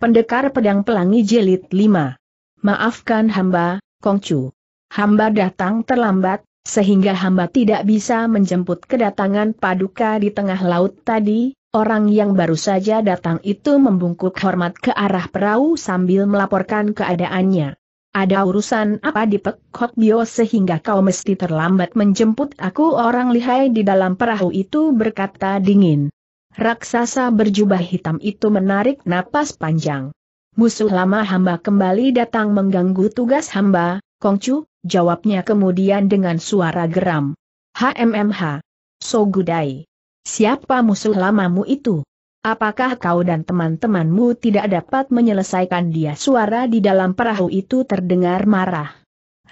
Pendekar Pedang Pelangi Jelit 5. Maafkan hamba, Kongcu. Hamba datang terlambat, sehingga hamba tidak bisa menjemput kedatangan paduka di tengah laut tadi, orang yang baru saja datang itu membungkuk hormat ke arah perahu sambil melaporkan keadaannya. Ada urusan apa di Pek Bio sehingga kau mesti terlambat menjemput aku orang lihai di dalam perahu itu berkata dingin. Raksasa berjubah hitam itu menarik napas panjang. Musuh lama hamba kembali datang mengganggu tugas hamba, Kongcu, jawabnya kemudian dengan suara geram. HMMH. Sogudai. Siapa musuh lamamu itu? Apakah kau dan teman-temanmu tidak dapat menyelesaikan dia suara di dalam perahu itu terdengar marah.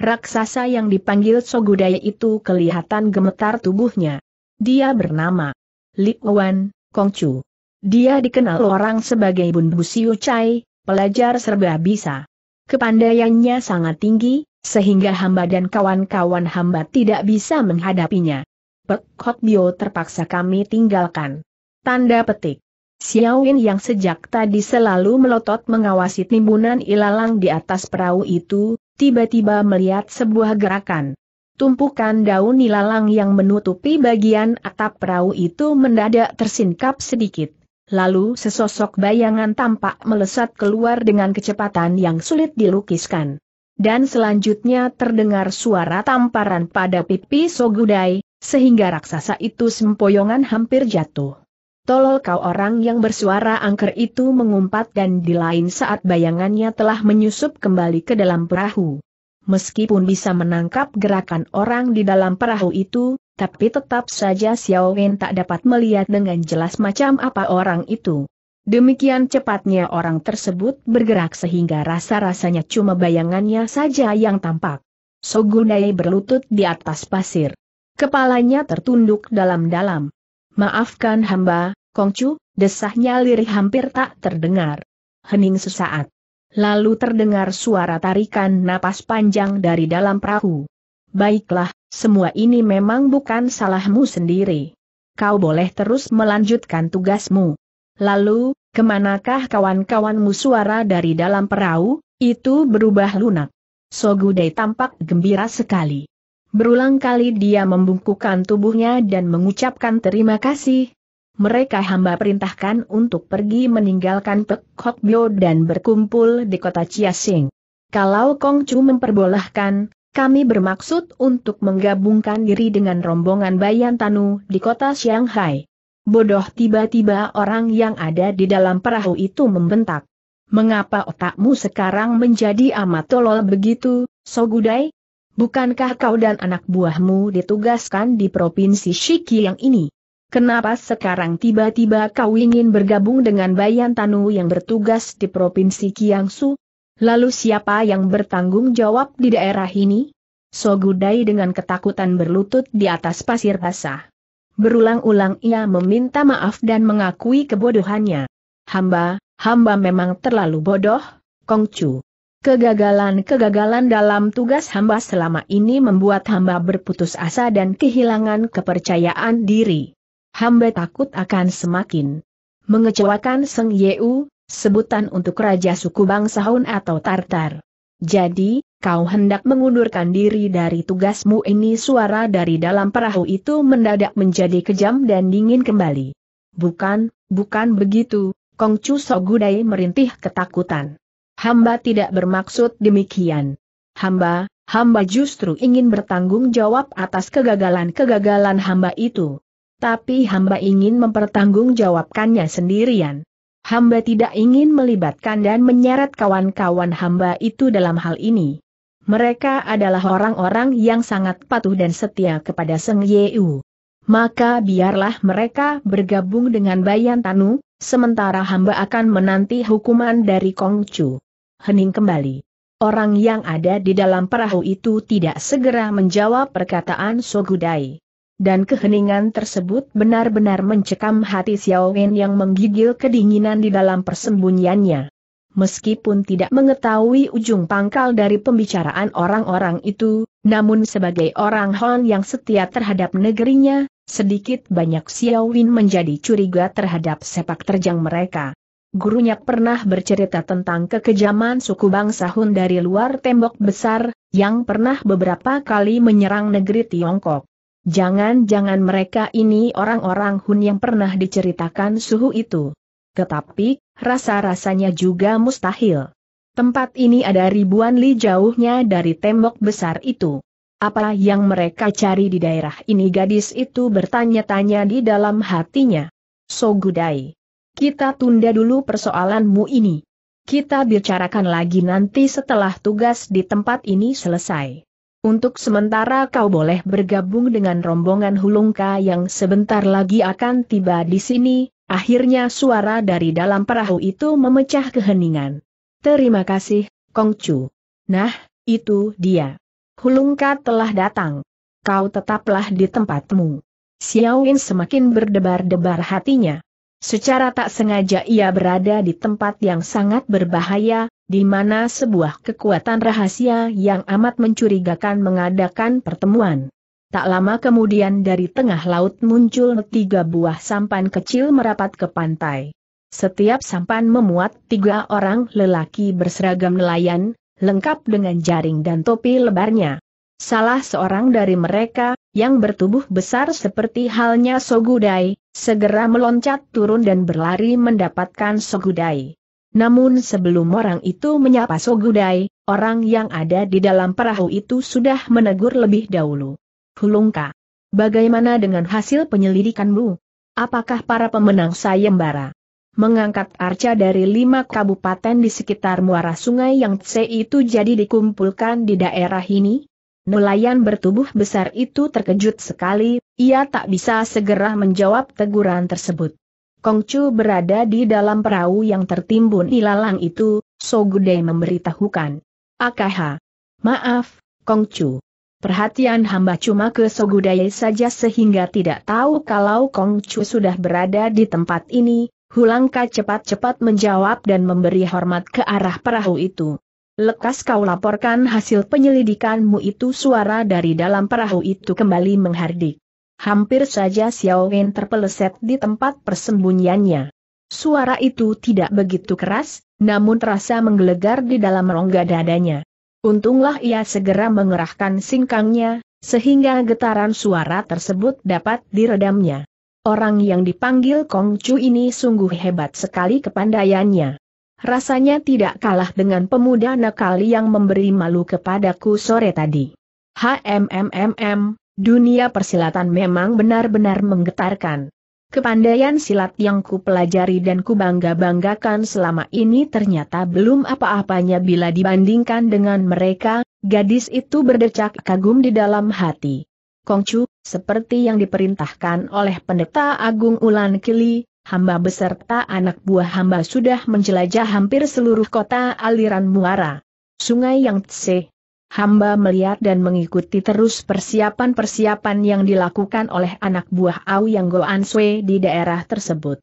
Raksasa yang dipanggil Sogudai itu kelihatan gemetar tubuhnya. Dia bernama Li Wan, Kongcu. Dia dikenal orang sebagai Bun Busiu Chai, pelajar serba bisa. Kepandaiannya sangat tinggi, sehingga hamba dan kawan-kawan hamba tidak bisa menghadapinya. Pek Hot Bio terpaksa kami tinggalkan. Tanda petik. Xiaoin yang sejak tadi selalu melotot mengawasi timbunan ilalang di atas perahu itu, tiba-tiba melihat sebuah gerakan. Tumpukan daun nilalang yang menutupi bagian atap perahu itu mendadak tersingkap sedikit. Lalu sesosok bayangan tampak melesat keluar dengan kecepatan yang sulit dilukiskan. Dan selanjutnya terdengar suara tamparan pada pipi Sogudai, sehingga raksasa itu sempoyongan hampir jatuh. Tolol kau orang yang bersuara angker itu mengumpat dan di lain saat bayangannya telah menyusup kembali ke dalam perahu meskipun bisa menangkap gerakan orang di dalam perahu itu, tapi tetap saja Xiao Wen tak dapat melihat dengan jelas macam apa orang itu. Demikian cepatnya orang tersebut bergerak sehingga rasa-rasanya cuma bayangannya saja yang tampak. Sogunai berlutut di atas pasir. Kepalanya tertunduk dalam-dalam. Maafkan hamba, Kongcu, desahnya lirih hampir tak terdengar. Hening sesaat. Lalu terdengar suara tarikan napas panjang dari dalam perahu. Baiklah, semua ini memang bukan salahmu sendiri. Kau boleh terus melanjutkan tugasmu. Lalu, kemanakah kawan-kawanmu suara dari dalam perahu? Itu berubah lunak. Sogudai tampak gembira sekali. Berulang kali dia membungkukkan tubuhnya dan mengucapkan terima kasih, mereka hamba perintahkan untuk pergi meninggalkan Pek Hok Bio dan berkumpul di kota Chiasing. Kalau Kong Chu memperbolehkan, kami bermaksud untuk menggabungkan diri dengan rombongan Bayan Tanu di kota Shanghai. Bodoh tiba-tiba orang yang ada di dalam perahu itu membentak. Mengapa otakmu sekarang menjadi amat tolol begitu, Sogudai? Bukankah kau dan anak buahmu ditugaskan di provinsi Shiki yang ini? Kenapa sekarang tiba-tiba kau ingin bergabung dengan Bayan Tanu yang bertugas di Provinsi Kiangsu? Lalu siapa yang bertanggung jawab di daerah ini? Sogudai dengan ketakutan berlutut di atas pasir basah. Berulang-ulang ia meminta maaf dan mengakui kebodohannya. Hamba, hamba memang terlalu bodoh, Kongcu. Kegagalan-kegagalan dalam tugas hamba selama ini membuat hamba berputus asa dan kehilangan kepercayaan diri hamba takut akan semakin mengecewakan Seng Yeu, sebutan untuk Raja Suku Bangsa Hun atau Tartar. Jadi, kau hendak mengundurkan diri dari tugasmu ini suara dari dalam perahu itu mendadak menjadi kejam dan dingin kembali. Bukan, bukan begitu, Kongcu Sogudai merintih ketakutan. Hamba tidak bermaksud demikian. Hamba, hamba justru ingin bertanggung jawab atas kegagalan-kegagalan hamba itu. Tapi hamba ingin mempertanggungjawabkannya sendirian. Hamba tidak ingin melibatkan dan menyeret kawan-kawan hamba itu dalam hal ini. Mereka adalah orang-orang yang sangat patuh dan setia kepada Seng Yeu. Maka biarlah mereka bergabung dengan Bayan Tanu, sementara hamba akan menanti hukuman dari Kong Chu. Hening kembali. Orang yang ada di dalam perahu itu tidak segera menjawab perkataan Sogudai dan keheningan tersebut benar-benar mencekam hati Xiao Wen yang menggigil kedinginan di dalam persembunyiannya. Meskipun tidak mengetahui ujung pangkal dari pembicaraan orang-orang itu, namun sebagai orang Hon yang setia terhadap negerinya, sedikit banyak Xiao Wen menjadi curiga terhadap sepak terjang mereka. Gurunya pernah bercerita tentang kekejaman suku bangsa Hun dari luar tembok besar, yang pernah beberapa kali menyerang negeri Tiongkok. Jangan-jangan mereka ini orang-orang Hun yang pernah diceritakan suhu itu. Tetapi, rasa-rasanya juga mustahil. Tempat ini ada ribuan li jauhnya dari tembok besar itu. Apa yang mereka cari di daerah ini gadis itu bertanya-tanya di dalam hatinya. So Sogudai. Kita tunda dulu persoalanmu ini. Kita bicarakan lagi nanti setelah tugas di tempat ini selesai. Untuk sementara kau boleh bergabung dengan rombongan Hulungka yang sebentar lagi akan tiba di sini, akhirnya suara dari dalam perahu itu memecah keheningan. Terima kasih, Kongcu. Nah, itu dia. Hulungka telah datang. Kau tetaplah di tempatmu. Xiao Yin semakin berdebar-debar hatinya. Secara tak sengaja ia berada di tempat yang sangat berbahaya, di mana sebuah kekuatan rahasia yang amat mencurigakan mengadakan pertemuan. Tak lama kemudian dari tengah laut muncul tiga buah sampan kecil merapat ke pantai. Setiap sampan memuat tiga orang lelaki berseragam nelayan, lengkap dengan jaring dan topi lebarnya. Salah seorang dari mereka, yang bertubuh besar seperti halnya Sogudai, segera meloncat turun dan berlari mendapatkan Sogudai. Namun sebelum orang itu menyapa Sogudai, orang yang ada di dalam perahu itu sudah menegur lebih dahulu. Hulungka, bagaimana dengan hasil penyelidikanmu? Apakah para pemenang sayembara mengangkat arca dari lima kabupaten di sekitar muara sungai yang Tse itu jadi dikumpulkan di daerah ini? Nelayan bertubuh besar itu terkejut sekali, ia tak bisa segera menjawab teguran tersebut. Kongcu berada di dalam perahu yang tertimbun di Lalang itu, Sogudei memberitahukan. Akaha. Maaf, Kongcu. Perhatian hamba cuma ke Sogudai saja sehingga tidak tahu kalau Kongcu sudah berada di tempat ini, Hulangka cepat-cepat menjawab dan memberi hormat ke arah perahu itu. Lekas kau laporkan hasil penyelidikanmu itu suara dari dalam perahu itu kembali menghardik. Hampir saja Xiao Wen terpeleset di tempat persembunyiannya. Suara itu tidak begitu keras, namun terasa menggelegar di dalam rongga dadanya. Untunglah ia segera mengerahkan singkangnya, sehingga getaran suara tersebut dapat diredamnya. Orang yang dipanggil Kong Chu ini sungguh hebat sekali kepandaiannya. Rasanya tidak kalah dengan pemuda nakal yang memberi malu kepadaku sore tadi. HMMMM, Dunia persilatan memang benar-benar menggetarkan. Kepandaian silat yang ku pelajari dan ku bangga-banggakan selama ini ternyata belum apa-apanya bila dibandingkan dengan mereka, gadis itu berdecak kagum di dalam hati. Kongcu, seperti yang diperintahkan oleh pendeta Agung Ulan Kili, hamba beserta anak buah hamba sudah menjelajah hampir seluruh kota aliran muara. Sungai Yangtze, hamba melihat dan mengikuti terus persiapan-persiapan yang dilakukan oleh anak buah Au Yang Goan Sui di daerah tersebut.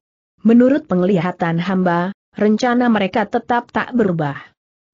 Menurut penglihatan hamba, rencana mereka tetap tak berubah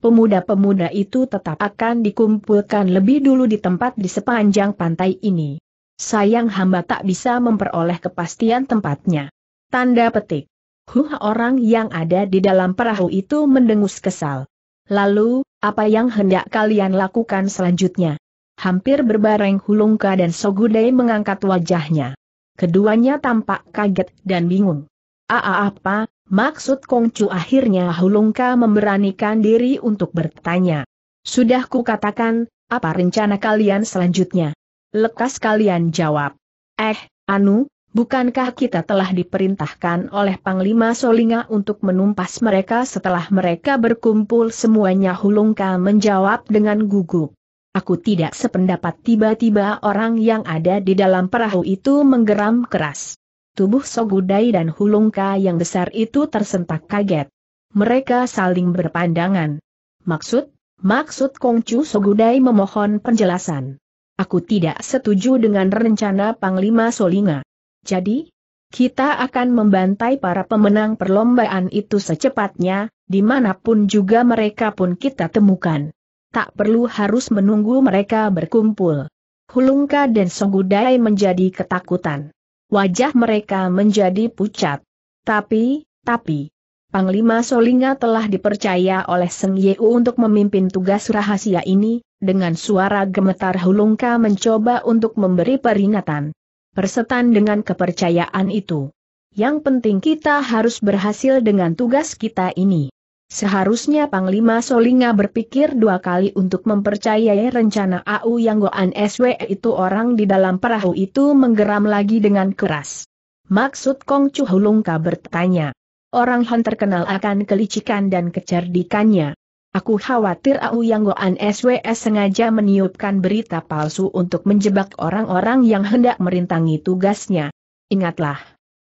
pemuda-pemuda itu tetap akan dikumpulkan lebih dulu di tempat di sepanjang pantai ini. Sayang hamba tak bisa memperoleh kepastian tempatnya. Tanda petik. Huh orang yang ada di dalam perahu itu mendengus kesal. Lalu, apa yang hendak kalian lakukan selanjutnya? Hampir berbareng Hulungka dan Sogudai mengangkat wajahnya. Keduanya tampak kaget dan bingung. Aa apa, maksud Kongcu akhirnya Hulungka memberanikan diri untuk bertanya. Sudah kukatakan, apa rencana kalian selanjutnya? Lekas kalian jawab. Eh, Anu, Bukankah kita telah diperintahkan oleh Panglima Solinga untuk menumpas mereka setelah mereka berkumpul semuanya Hulungka menjawab dengan gugup. Aku tidak sependapat tiba-tiba orang yang ada di dalam perahu itu menggeram keras. Tubuh Sogudai dan Hulungka yang besar itu tersentak kaget. Mereka saling berpandangan. Maksud? Maksud Kongcu Sogudai memohon penjelasan. Aku tidak setuju dengan rencana Panglima Solinga. Jadi, kita akan membantai para pemenang perlombaan itu secepatnya, dimanapun juga mereka pun kita temukan. Tak perlu harus menunggu mereka berkumpul. Hulungka dan Songgudai menjadi ketakutan. Wajah mereka menjadi pucat. Tapi, tapi, Panglima Solinga telah dipercaya oleh Seng Yeu untuk memimpin tugas rahasia ini, dengan suara gemetar Hulungka mencoba untuk memberi peringatan. Persetan dengan kepercayaan itu. Yang penting kita harus berhasil dengan tugas kita ini. Seharusnya Panglima Solinga berpikir dua kali untuk mempercayai rencana AU yang Goan SW itu orang di dalam perahu itu menggeram lagi dengan keras. Maksud Kong Chu Hulungka bertanya. Orang Han terkenal akan kelicikan dan kecerdikannya. Aku khawatir Au Yang Goan SWS sengaja meniupkan berita palsu untuk menjebak orang-orang yang hendak merintangi tugasnya. Ingatlah,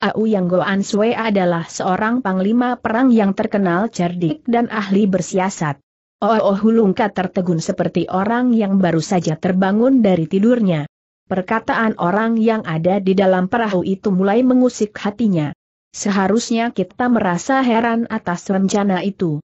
Au Yang Goan Swe adalah seorang panglima perang yang terkenal cerdik dan ahli bersiasat. Oh, oh Hulungka tertegun seperti orang yang baru saja terbangun dari tidurnya. Perkataan orang yang ada di dalam perahu itu mulai mengusik hatinya. Seharusnya kita merasa heran atas rencana itu.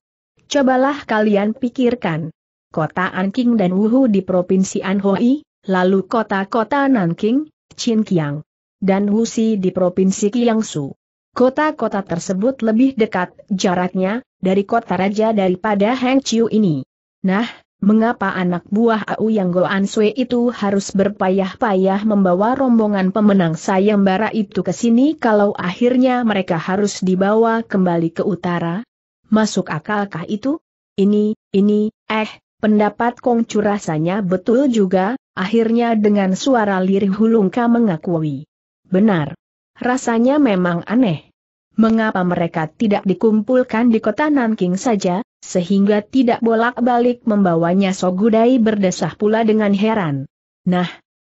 Cobalah kalian pikirkan. Kota Anqing dan Wuhu di Provinsi Anhui, lalu kota-kota Nanking, Qinqiang, dan Wuxi di Provinsi Qiangsu. Kota-kota tersebut lebih dekat jaraknya dari kota raja daripada Hangzhou ini. Nah, Mengapa anak buah Au Yang Goan Sui itu harus berpayah-payah membawa rombongan pemenang sayembara itu ke sini kalau akhirnya mereka harus dibawa kembali ke utara? Masuk akalkah itu? Ini, ini, eh, pendapat Kongcu rasanya betul juga, akhirnya dengan suara lirih Hulungka mengakui. Benar. Rasanya memang aneh. Mengapa mereka tidak dikumpulkan di kota Nanking saja, sehingga tidak bolak-balik membawanya Sogudai berdesah pula dengan heran. Nah,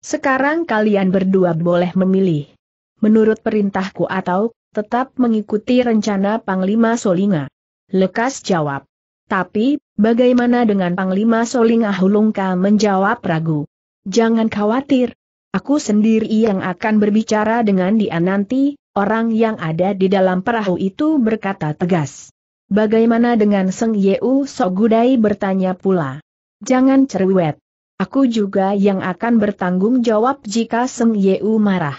sekarang kalian berdua boleh memilih. Menurut perintahku atau, tetap mengikuti rencana Panglima Solinga lekas jawab. Tapi, bagaimana dengan Panglima Soling Ahulungka menjawab ragu? Jangan khawatir. Aku sendiri yang akan berbicara dengan dia nanti, orang yang ada di dalam perahu itu berkata tegas. Bagaimana dengan Seng Yeu Sogudai bertanya pula. Jangan cerewet. Aku juga yang akan bertanggung jawab jika Seng Yeu marah.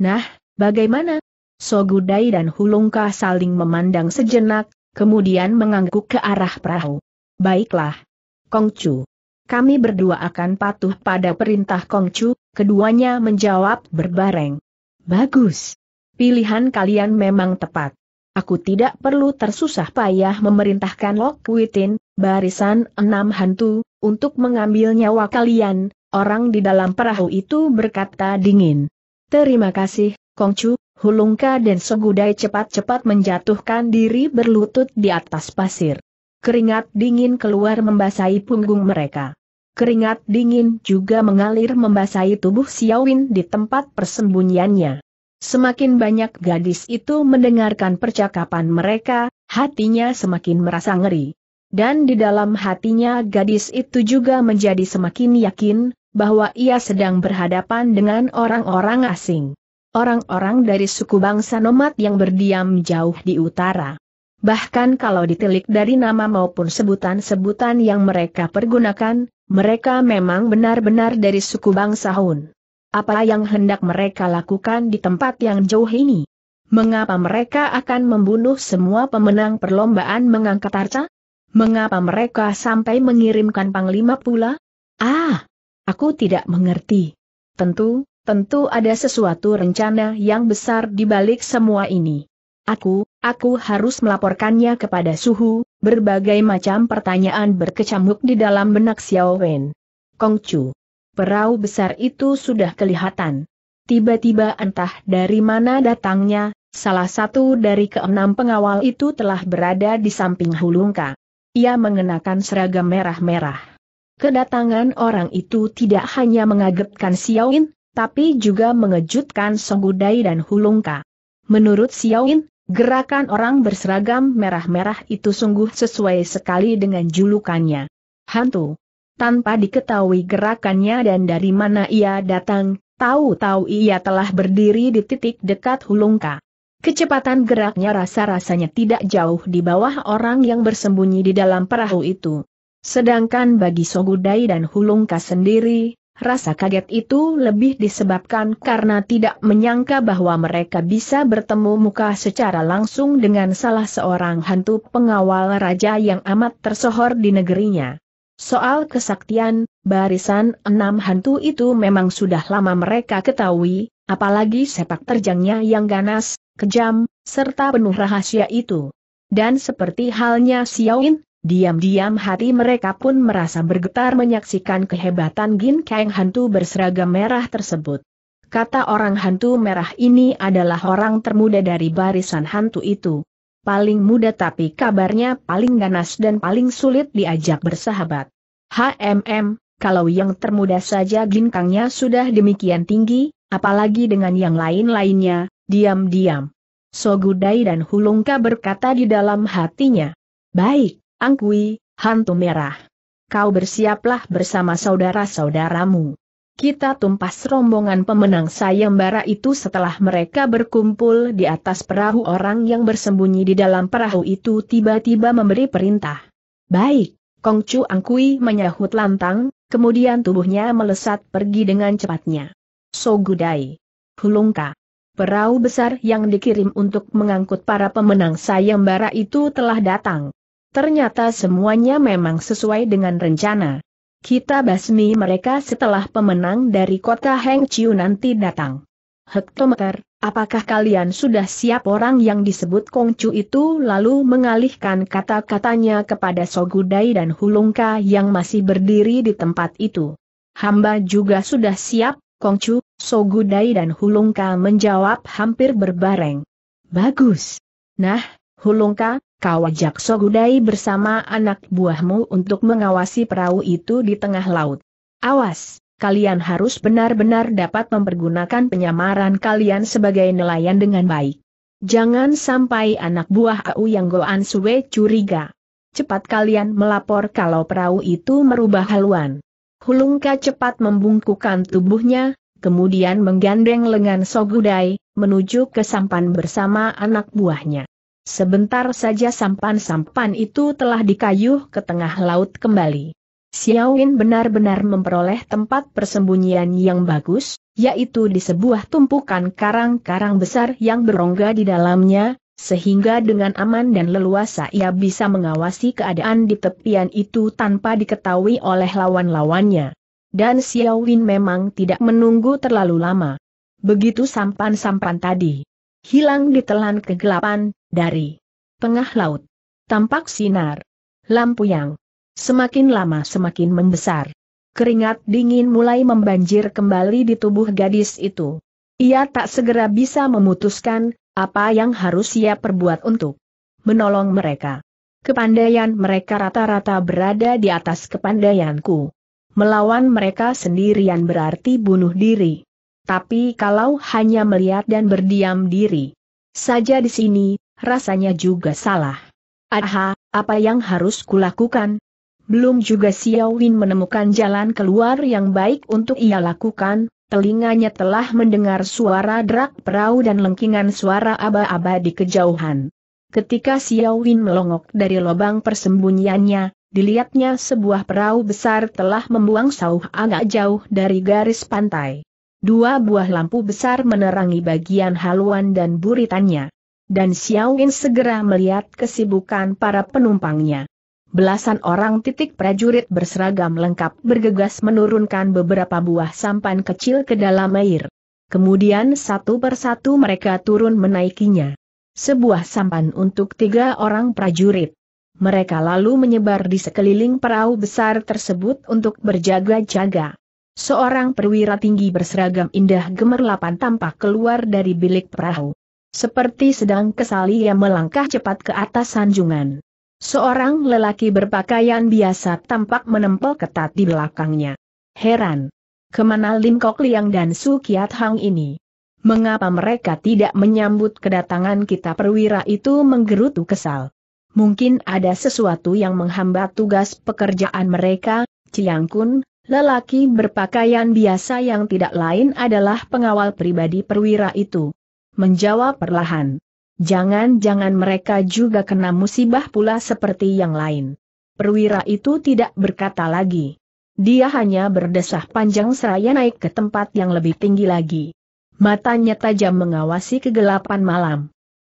Nah, bagaimana? Sogudai dan Hulungka saling memandang sejenak, kemudian mengangguk ke arah perahu. Baiklah. Kongcu. Kami berdua akan patuh pada perintah Kongcu, keduanya menjawab berbareng. Bagus. Pilihan kalian memang tepat. Aku tidak perlu tersusah payah memerintahkan Lok Lokwitin, barisan enam hantu, untuk mengambil nyawa kalian, orang di dalam perahu itu berkata dingin. Terima kasih, Kongcu, Hulungka dan Segudai cepat-cepat menjatuhkan diri berlutut di atas pasir. Keringat dingin keluar membasahi punggung mereka. Keringat dingin juga mengalir membasahi tubuh Xiaowin di tempat persembunyiannya. Semakin banyak gadis itu mendengarkan percakapan mereka, hatinya semakin merasa ngeri. Dan di dalam hatinya gadis itu juga menjadi semakin yakin, bahwa ia sedang berhadapan dengan orang-orang asing orang-orang dari suku bangsa nomad yang berdiam jauh di utara. Bahkan kalau ditilik dari nama maupun sebutan-sebutan yang mereka pergunakan, mereka memang benar-benar dari suku bangsa Hun. Apa yang hendak mereka lakukan di tempat yang jauh ini? Mengapa mereka akan membunuh semua pemenang perlombaan mengangkat arca? Mengapa mereka sampai mengirimkan panglima pula? Ah, aku tidak mengerti. Tentu, Tentu ada sesuatu rencana yang besar di balik semua ini. Aku, aku harus melaporkannya kepada Suhu, berbagai macam pertanyaan berkecamuk di dalam benak Xiao Wen. Kong Chu, Perahu besar itu sudah kelihatan. Tiba-tiba entah dari mana datangnya, salah satu dari keenam pengawal itu telah berada di samping Hulungka. Ia mengenakan seragam merah-merah. Kedatangan orang itu tidak hanya mengagetkan Xiao Wen? tapi juga mengejutkan Songgudai dan Hulungka. Menurut Xiaoin, gerakan orang berseragam merah-merah itu sungguh sesuai sekali dengan julukannya. Hantu. Tanpa diketahui gerakannya dan dari mana ia datang, tahu-tahu ia telah berdiri di titik dekat Hulungka. Kecepatan geraknya rasa-rasanya tidak jauh di bawah orang yang bersembunyi di dalam perahu itu. Sedangkan bagi Sogudai dan Hulungka sendiri, Rasa kaget itu lebih disebabkan karena tidak menyangka bahwa mereka bisa bertemu muka secara langsung dengan salah seorang hantu pengawal raja yang amat tersohor di negerinya. Soal kesaktian, barisan enam hantu itu memang sudah lama mereka ketahui, apalagi sepak terjangnya yang ganas, kejam, serta penuh rahasia itu. Dan seperti halnya Xiaoin, Diam-diam hati mereka pun merasa bergetar menyaksikan kehebatan Gin Kang hantu berseragam merah tersebut. Kata orang hantu merah ini adalah orang termuda dari barisan hantu itu. Paling muda tapi kabarnya paling ganas dan paling sulit diajak bersahabat. HMM, kalau yang termuda saja Gin Kangnya sudah demikian tinggi, apalagi dengan yang lain-lainnya, diam-diam. Sogudai dan Hulungka berkata di dalam hatinya. Baik, Angkui, hantu merah. Kau bersiaplah bersama saudara-saudaramu. Kita tumpas rombongan pemenang sayembara itu setelah mereka berkumpul di atas perahu orang yang bersembunyi di dalam perahu itu tiba-tiba memberi perintah. Baik, Kongcu Angkui menyahut lantang, kemudian tubuhnya melesat pergi dengan cepatnya. Sogudai. Hulungka. Perahu besar yang dikirim untuk mengangkut para pemenang sayembara itu telah datang. Ternyata semuanya memang sesuai dengan rencana. Kita basmi mereka setelah pemenang dari kota Heng Chiu nanti datang. Hektometer, apakah kalian sudah siap orang yang disebut Kongcu itu lalu mengalihkan kata-katanya kepada Sogudai dan Hulungka yang masih berdiri di tempat itu? Hamba juga sudah siap, Kongcu, Sogudai dan Hulungka menjawab hampir berbareng. Bagus. Nah, Hulungka, kau ajak Sogudai bersama anak buahmu untuk mengawasi perahu itu di tengah laut. Awas, kalian harus benar-benar dapat mempergunakan penyamaran kalian sebagai nelayan dengan baik. Jangan sampai anak buah Au yang Goan Sue curiga. Cepat kalian melapor kalau perahu itu merubah haluan. Hulungka cepat membungkukan tubuhnya, kemudian menggandeng lengan Sogudai, menuju ke sampan bersama anak buahnya. Sebentar saja sampan-sampan itu telah dikayuh ke tengah laut kembali. Xiaowin benar-benar memperoleh tempat persembunyian yang bagus, yaitu di sebuah tumpukan karang-karang besar yang berongga di dalamnya, sehingga dengan aman dan leluasa ia bisa mengawasi keadaan di tepian itu tanpa diketahui oleh lawan-lawannya. Dan Xiaowin memang tidak menunggu terlalu lama. Begitu sampan-sampan tadi hilang ditelan kegelapan, dari tengah laut. Tampak sinar lampu yang semakin lama semakin membesar. Keringat dingin mulai membanjir kembali di tubuh gadis itu. Ia tak segera bisa memutuskan apa yang harus ia perbuat untuk menolong mereka. Kepandaian mereka rata-rata berada di atas kepandaianku. Melawan mereka sendirian berarti bunuh diri. Tapi kalau hanya melihat dan berdiam diri saja di sini, rasanya juga salah. Aha, apa yang harus kulakukan? Belum juga Xiao menemukan jalan keluar yang baik untuk ia lakukan, telinganya telah mendengar suara drak perahu dan lengkingan suara aba-aba di kejauhan. Ketika Xiao Win melongok dari lubang persembunyiannya, dilihatnya sebuah perahu besar telah membuang sauh agak jauh dari garis pantai. Dua buah lampu besar menerangi bagian haluan dan buritannya dan Xiaoin segera melihat kesibukan para penumpangnya. Belasan orang titik prajurit berseragam lengkap bergegas menurunkan beberapa buah sampan kecil ke dalam air. Kemudian satu persatu mereka turun menaikinya. Sebuah sampan untuk tiga orang prajurit. Mereka lalu menyebar di sekeliling perahu besar tersebut untuk berjaga-jaga. Seorang perwira tinggi berseragam indah gemerlapan tampak keluar dari bilik perahu. Seperti sedang kesal ia melangkah cepat ke atas sanjungan. Seorang lelaki berpakaian biasa tampak menempel ketat di belakangnya. Heran. Kemana Lim Kok Liang dan Su Kiat Hang ini? Mengapa mereka tidak menyambut kedatangan kita perwira itu menggerutu kesal? Mungkin ada sesuatu yang menghambat tugas pekerjaan mereka, Ciang Kun, lelaki berpakaian biasa yang tidak lain adalah pengawal pribadi perwira itu menjawab perlahan. Jangan-jangan mereka juga kena musibah pula seperti yang lain. Perwira itu tidak berkata lagi. Dia hanya berdesah panjang seraya naik ke tempat yang lebih tinggi lagi. Matanya tajam mengawasi kegelapan malam.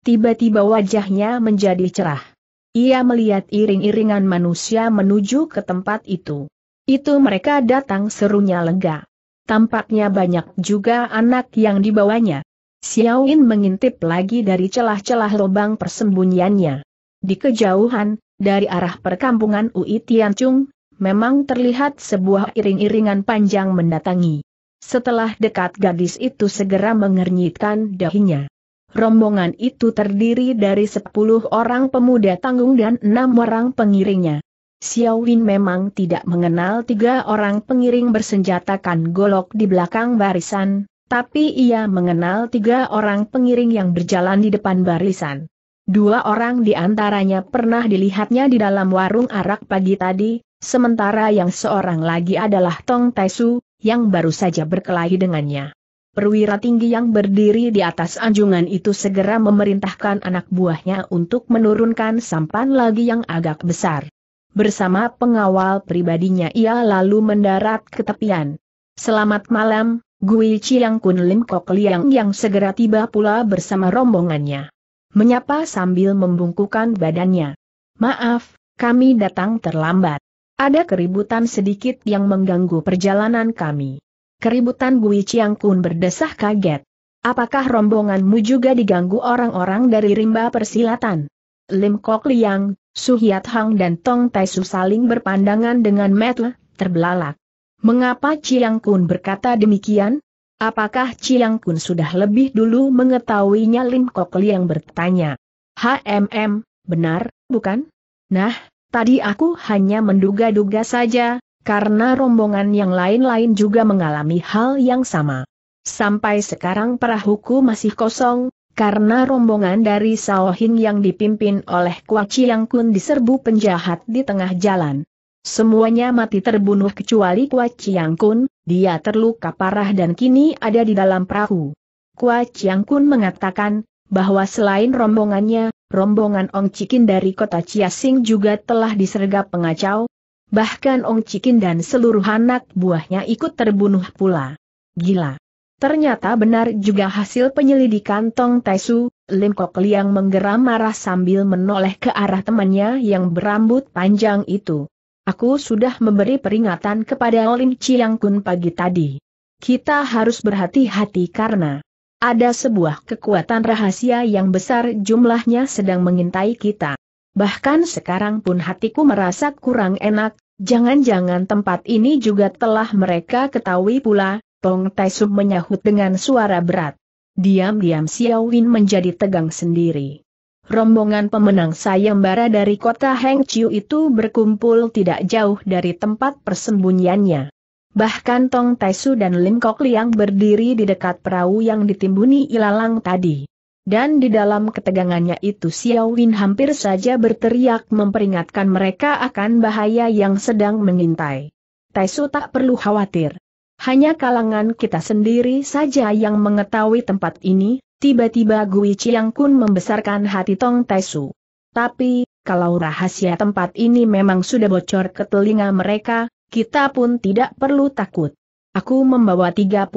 Tiba-tiba wajahnya menjadi cerah. Ia melihat iring-iringan manusia menuju ke tempat itu. Itu mereka datang serunya lega. Tampaknya banyak juga anak yang dibawanya. Xiaoin mengintip lagi dari celah-celah lubang persembunyiannya. Di kejauhan, dari arah perkampungan Ui Tianchung, memang terlihat sebuah iring-iringan panjang mendatangi. Setelah dekat gadis itu segera mengernyitkan dahinya. Rombongan itu terdiri dari sepuluh orang pemuda tanggung dan enam orang pengiringnya. Xiao Win memang tidak mengenal tiga orang pengiring bersenjatakan golok di belakang barisan, tapi ia mengenal tiga orang pengiring yang berjalan di depan barisan. Dua orang di antaranya pernah dilihatnya di dalam warung arak pagi tadi, sementara yang seorang lagi adalah Tong Taisu, yang baru saja berkelahi dengannya. Perwira tinggi yang berdiri di atas anjungan itu segera memerintahkan anak buahnya untuk menurunkan sampan lagi yang agak besar. Bersama pengawal pribadinya ia lalu mendarat ke tepian. Selamat malam, Gui Chiang Kun Lim Kok Liang yang segera tiba pula bersama rombongannya. Menyapa sambil membungkukan badannya. Maaf, kami datang terlambat. Ada keributan sedikit yang mengganggu perjalanan kami. Keributan Gui Chiang Kun berdesah kaget. Apakah rombonganmu juga diganggu orang-orang dari rimba persilatan? Lim Kok Liang, Suhiat Hang dan Tong Taisu saling berpandangan dengan mata terbelalak. Mengapa Chiang Kun berkata demikian? Apakah Chiang Kun sudah lebih dulu mengetahuinya Lim Kok Liang bertanya. HMM, benar, bukan? Nah, tadi aku hanya menduga-duga saja, karena rombongan yang lain-lain juga mengalami hal yang sama. Sampai sekarang perahuku masih kosong, karena rombongan dari Hing yang dipimpin oleh Kua Chiang Kun diserbu penjahat di tengah jalan. Semuanya mati terbunuh kecuali Kua Chiang Kun, dia terluka parah dan kini ada di dalam perahu. Kua Chiang Kun mengatakan, bahwa selain rombongannya, rombongan Ong Cikin dari kota Chiasing juga telah disergap pengacau, bahkan Ong Cikin dan seluruh anak buahnya ikut terbunuh pula. Gila! Ternyata benar juga hasil penyelidikan Tong Taisu, Lim Kok Liang menggeram marah sambil menoleh ke arah temannya yang berambut panjang itu. Aku sudah memberi peringatan kepada Olim Chiang Kun pagi tadi. Kita harus berhati-hati karena ada sebuah kekuatan rahasia yang besar jumlahnya sedang mengintai kita. Bahkan sekarang pun hatiku merasa kurang enak, jangan-jangan tempat ini juga telah mereka ketahui pula, Tong Taisub menyahut dengan suara berat. Diam-diam Xiao Win menjadi tegang sendiri rombongan pemenang sayembara dari kota Hengqiu itu berkumpul tidak jauh dari tempat persembunyiannya. Bahkan Tong Taisu dan Lim Kok Liang berdiri di dekat perahu yang ditimbuni ilalang tadi. Dan di dalam ketegangannya itu Xiao Win hampir saja berteriak memperingatkan mereka akan bahaya yang sedang mengintai. Taisu tak perlu khawatir. Hanya kalangan kita sendiri saja yang mengetahui tempat ini, Tiba-tiba Gui Chiang Kun membesarkan hati Tong Taisu. Tapi, kalau rahasia tempat ini memang sudah bocor ke telinga mereka, kita pun tidak perlu takut. Aku membawa 36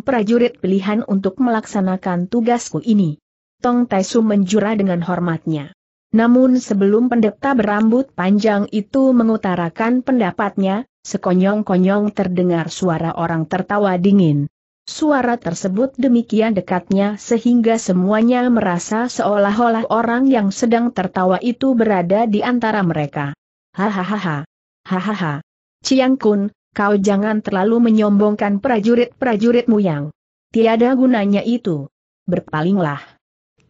prajurit pilihan untuk melaksanakan tugasku ini. Tong Taisu menjura dengan hormatnya. Namun sebelum pendeta berambut panjang itu mengutarakan pendapatnya, sekonyong-konyong terdengar suara orang tertawa dingin. Suara tersebut demikian dekatnya sehingga semuanya merasa seolah-olah orang yang sedang tertawa itu berada di antara mereka. Hahaha. Hahaha. Ciang Kun, kau jangan terlalu menyombongkan prajurit-prajuritmu yang tiada gunanya itu. Berpalinglah.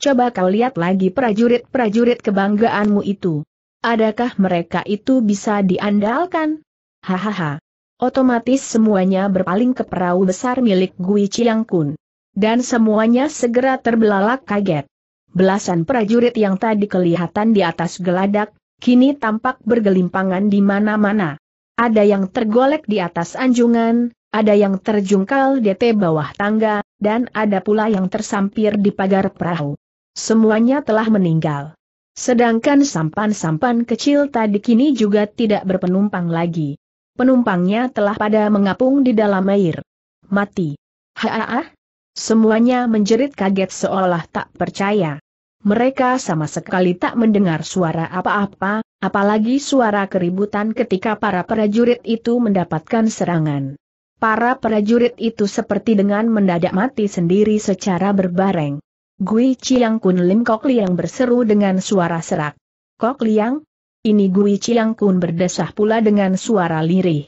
Coba kau lihat lagi prajurit-prajurit kebanggaanmu itu. Adakah mereka itu bisa diandalkan? Hahaha. Otomatis semuanya berpaling ke perahu besar milik Gui Chiang Kun. Dan semuanya segera terbelalak kaget. Belasan prajurit yang tadi kelihatan di atas geladak, kini tampak bergelimpangan di mana-mana. Ada yang tergolek di atas anjungan, ada yang terjungkal di bawah tangga, dan ada pula yang tersampir di pagar perahu. Semuanya telah meninggal. Sedangkan sampan-sampan kecil tadi kini juga tidak berpenumpang lagi penumpangnya telah pada mengapung di dalam air. Mati. Haa! Semuanya menjerit kaget seolah tak percaya. Mereka sama sekali tak mendengar suara apa-apa, apalagi suara keributan ketika para prajurit itu mendapatkan serangan. Para prajurit itu seperti dengan mendadak mati sendiri secara berbareng. Gui Chiang Kun Lim Kok Liang berseru dengan suara serak. Kok Liang, ini Gui Chiang Kun berdesah pula dengan suara lirih.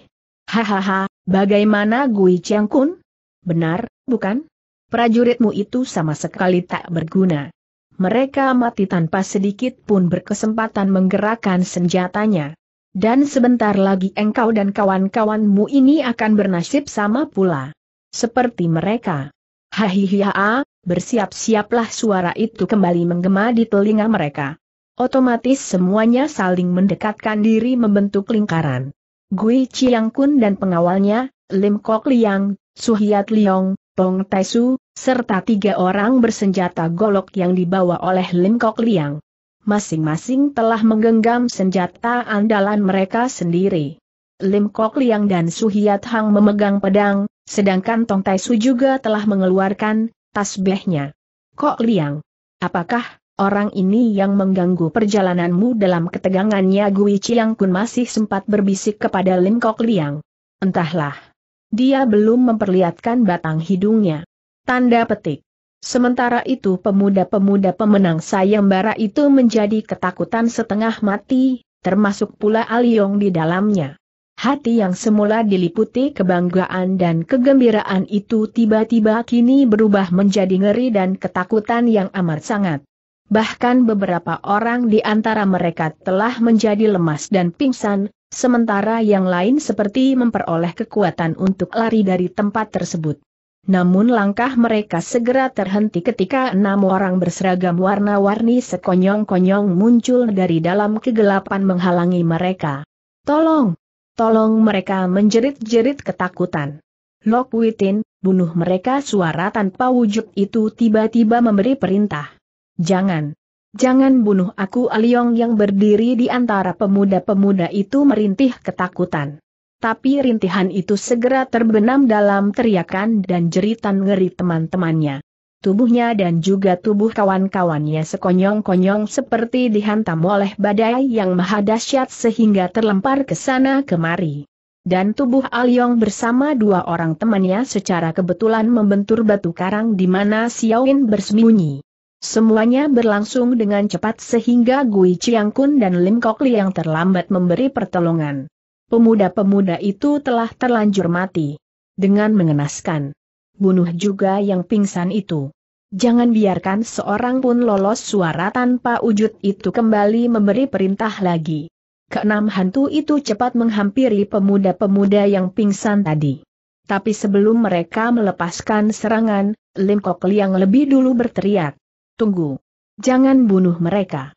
Hahaha, bagaimana Gui Chiang Kun? Benar, bukan? Prajuritmu itu sama sekali tak berguna. Mereka mati tanpa sedikit pun berkesempatan menggerakkan senjatanya. Dan sebentar lagi engkau dan kawan-kawanmu ini akan bernasib sama pula. Seperti mereka. Hahihiha, bersiap-siaplah suara itu kembali menggema di telinga mereka. Otomatis semuanya saling mendekatkan diri membentuk lingkaran. Gui Chiang Kun dan pengawalnya, Lim Kok Liang, Suhiat Liong, Tai Su, serta tiga orang bersenjata golok yang dibawa oleh Lim Kok Liang. Masing-masing telah menggenggam senjata andalan mereka sendiri. Lim Kok Liang dan Suhiat Hang memegang pedang, sedangkan Tong Tai Su juga telah mengeluarkan tasbihnya. Kok Liang, apakah orang ini yang mengganggu perjalananmu dalam ketegangannya Gui Chiang Kun masih sempat berbisik kepada Lim Kok Liang. Entahlah. Dia belum memperlihatkan batang hidungnya. Tanda petik. Sementara itu pemuda-pemuda pemenang sayembara itu menjadi ketakutan setengah mati, termasuk pula Aliong di dalamnya. Hati yang semula diliputi kebanggaan dan kegembiraan itu tiba-tiba kini berubah menjadi ngeri dan ketakutan yang amat sangat. Bahkan beberapa orang di antara mereka telah menjadi lemas dan pingsan, sementara yang lain seperti memperoleh kekuatan untuk lari dari tempat tersebut. Namun langkah mereka segera terhenti ketika enam orang berseragam warna-warni sekonyong-konyong muncul dari dalam kegelapan menghalangi mereka. Tolong! Tolong mereka menjerit-jerit ketakutan. Lok Witin, bunuh mereka suara tanpa wujud itu tiba-tiba memberi perintah. Jangan. Jangan bunuh aku Aliong yang berdiri di antara pemuda-pemuda itu merintih ketakutan. Tapi rintihan itu segera terbenam dalam teriakan dan jeritan ngeri teman-temannya. Tubuhnya dan juga tubuh kawan-kawannya sekonyong-konyong seperti dihantam oleh badai yang maha dahsyat sehingga terlempar ke sana kemari. Dan tubuh Aliong bersama dua orang temannya secara kebetulan membentur batu karang di mana Xiaoin bersembunyi. Semuanya berlangsung dengan cepat sehingga Gui Chiang Kun dan Lim Kok Li yang terlambat memberi pertolongan. Pemuda-pemuda itu telah terlanjur mati. Dengan mengenaskan. Bunuh juga yang pingsan itu. Jangan biarkan seorang pun lolos suara tanpa wujud itu kembali memberi perintah lagi. Keenam hantu itu cepat menghampiri pemuda-pemuda yang pingsan tadi. Tapi sebelum mereka melepaskan serangan, Lim Kok Li yang lebih dulu berteriak. Tunggu. Jangan bunuh mereka.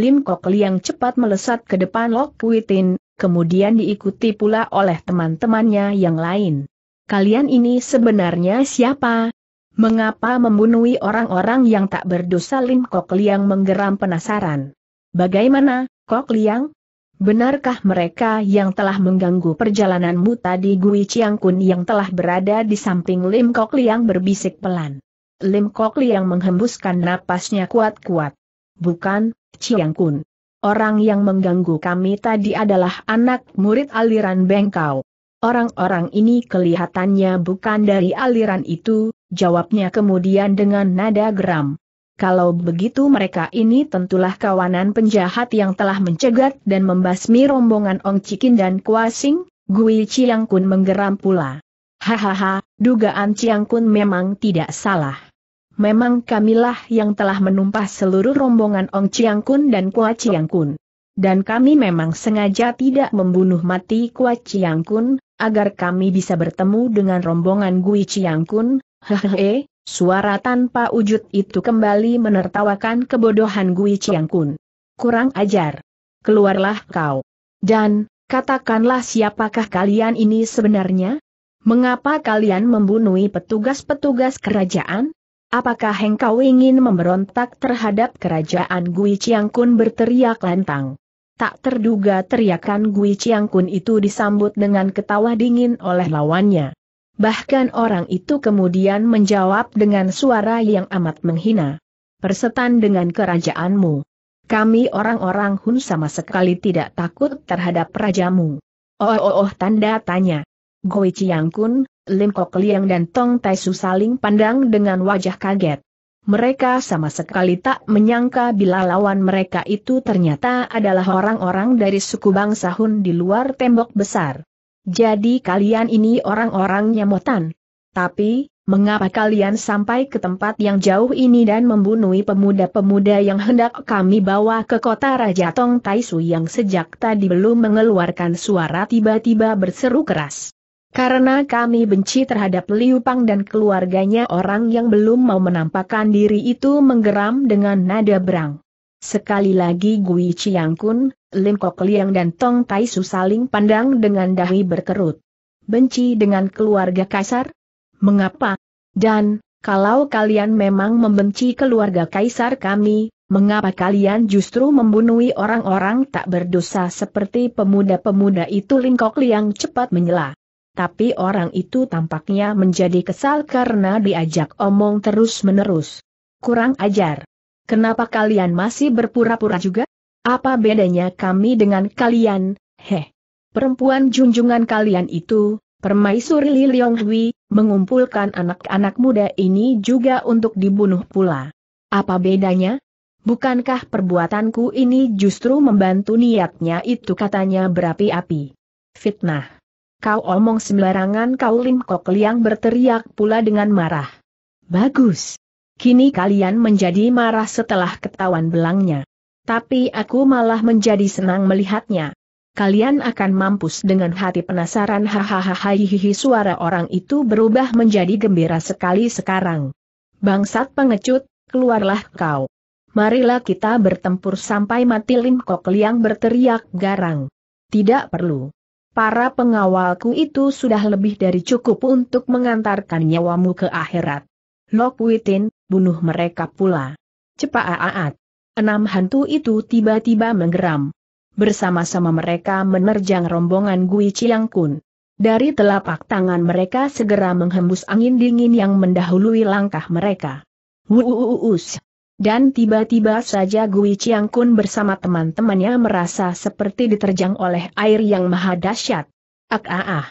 Lim Kok Liang cepat melesat ke depan Lok Witin, kemudian diikuti pula oleh teman-temannya yang lain. Kalian ini sebenarnya siapa? Mengapa membunuhi orang-orang yang tak berdosa Lim Kok Liang menggeram penasaran. Bagaimana, Kok Liang? Benarkah mereka yang telah mengganggu perjalananmu tadi Gui Chiang Kun yang telah berada di samping Lim Kok Liang berbisik pelan. Lim Kok yang menghembuskan napasnya kuat-kuat. Bukan, Chiang Kun. Orang yang mengganggu kami tadi adalah anak murid aliran Bengkau. Orang-orang ini kelihatannya bukan dari aliran itu, jawabnya kemudian dengan nada geram. Kalau begitu mereka ini tentulah kawanan penjahat yang telah mencegat dan membasmi rombongan Ong Cikin dan Kuasing, Gui Chiang Kun menggeram pula. Hahaha, dugaan Chiang Kun memang tidak salah memang kamilah yang telah menumpah seluruh rombongan Ong Chiang Kun dan Kua Chiang Kun. Dan kami memang sengaja tidak membunuh mati Kua Chiang Kun, agar kami bisa bertemu dengan rombongan Gui Chiang Kun, hehehe, suara tanpa wujud itu kembali menertawakan kebodohan Gui Chiang Kun. Kurang ajar. Keluarlah kau. Dan, katakanlah siapakah kalian ini sebenarnya? Mengapa kalian membunuh petugas-petugas kerajaan? Apakah engkau ingin memberontak terhadap kerajaan Gui Kun? berteriak lantang? Tak terduga teriakan Gui Kun itu disambut dengan ketawa dingin oleh lawannya. Bahkan orang itu kemudian menjawab dengan suara yang amat menghina. Persetan dengan kerajaanmu. Kami orang-orang Hun sama sekali tidak takut terhadap rajamu. Oh oh oh tanda tanya. Gui Chiang Kun, Lim Kok Liang dan Tong Tai Su saling pandang dengan wajah kaget. Mereka sama sekali tak menyangka bila lawan mereka itu ternyata adalah orang-orang dari suku bangsa Hun di luar tembok besar. Jadi kalian ini orang-orang nyamotan. Tapi, mengapa kalian sampai ke tempat yang jauh ini dan membunuhi pemuda-pemuda yang hendak kami bawa ke kota Raja Tong Taisu yang sejak tadi belum mengeluarkan suara tiba-tiba berseru keras. Karena kami benci terhadap Liu Pang dan keluarganya orang yang belum mau menampakkan diri itu menggeram dengan nada berang. Sekali lagi Gui Chiang Kun, Lim Kok Liang dan Tong Tai Su saling pandang dengan dahi berkerut. Benci dengan keluarga Kaisar? Mengapa? Dan, kalau kalian memang membenci keluarga Kaisar kami, mengapa kalian justru membunuh orang-orang tak berdosa seperti pemuda-pemuda itu Lim Kok Liang cepat menyela tapi orang itu tampaknya menjadi kesal karena diajak omong terus-menerus. Kurang ajar. Kenapa kalian masih berpura-pura juga? Apa bedanya kami dengan kalian, heh? Perempuan junjungan kalian itu, permaisuri Li Leong Hui, mengumpulkan anak-anak muda ini juga untuk dibunuh pula. Apa bedanya? Bukankah perbuatanku ini justru membantu niatnya itu katanya berapi-api? Fitnah. Kau omong sembarangan kau Lim Kok Liang berteriak pula dengan marah. Bagus. Kini kalian menjadi marah setelah ketahuan belangnya. Tapi aku malah menjadi senang melihatnya. Kalian akan mampus dengan hati penasaran hahaha hihihi suara orang itu berubah menjadi gembira sekali sekarang. Bangsat pengecut, keluarlah kau. Marilah kita bertempur sampai mati Lim Kok Liang berteriak garang. Tidak perlu para pengawalku itu sudah lebih dari cukup untuk mengantarkan nyawamu ke akhirat. Lokwitin, bunuh mereka pula. Cepat. Enam hantu itu tiba-tiba menggeram. Bersama-sama mereka menerjang rombongan Gui Chiang Kun. Dari telapak tangan mereka segera menghembus angin dingin yang mendahului langkah mereka. Wuuus. Dan tiba-tiba saja Gui Chiang Kun bersama teman-temannya merasa seperti diterjang oleh air yang maha dahsyat. Ak ah ah.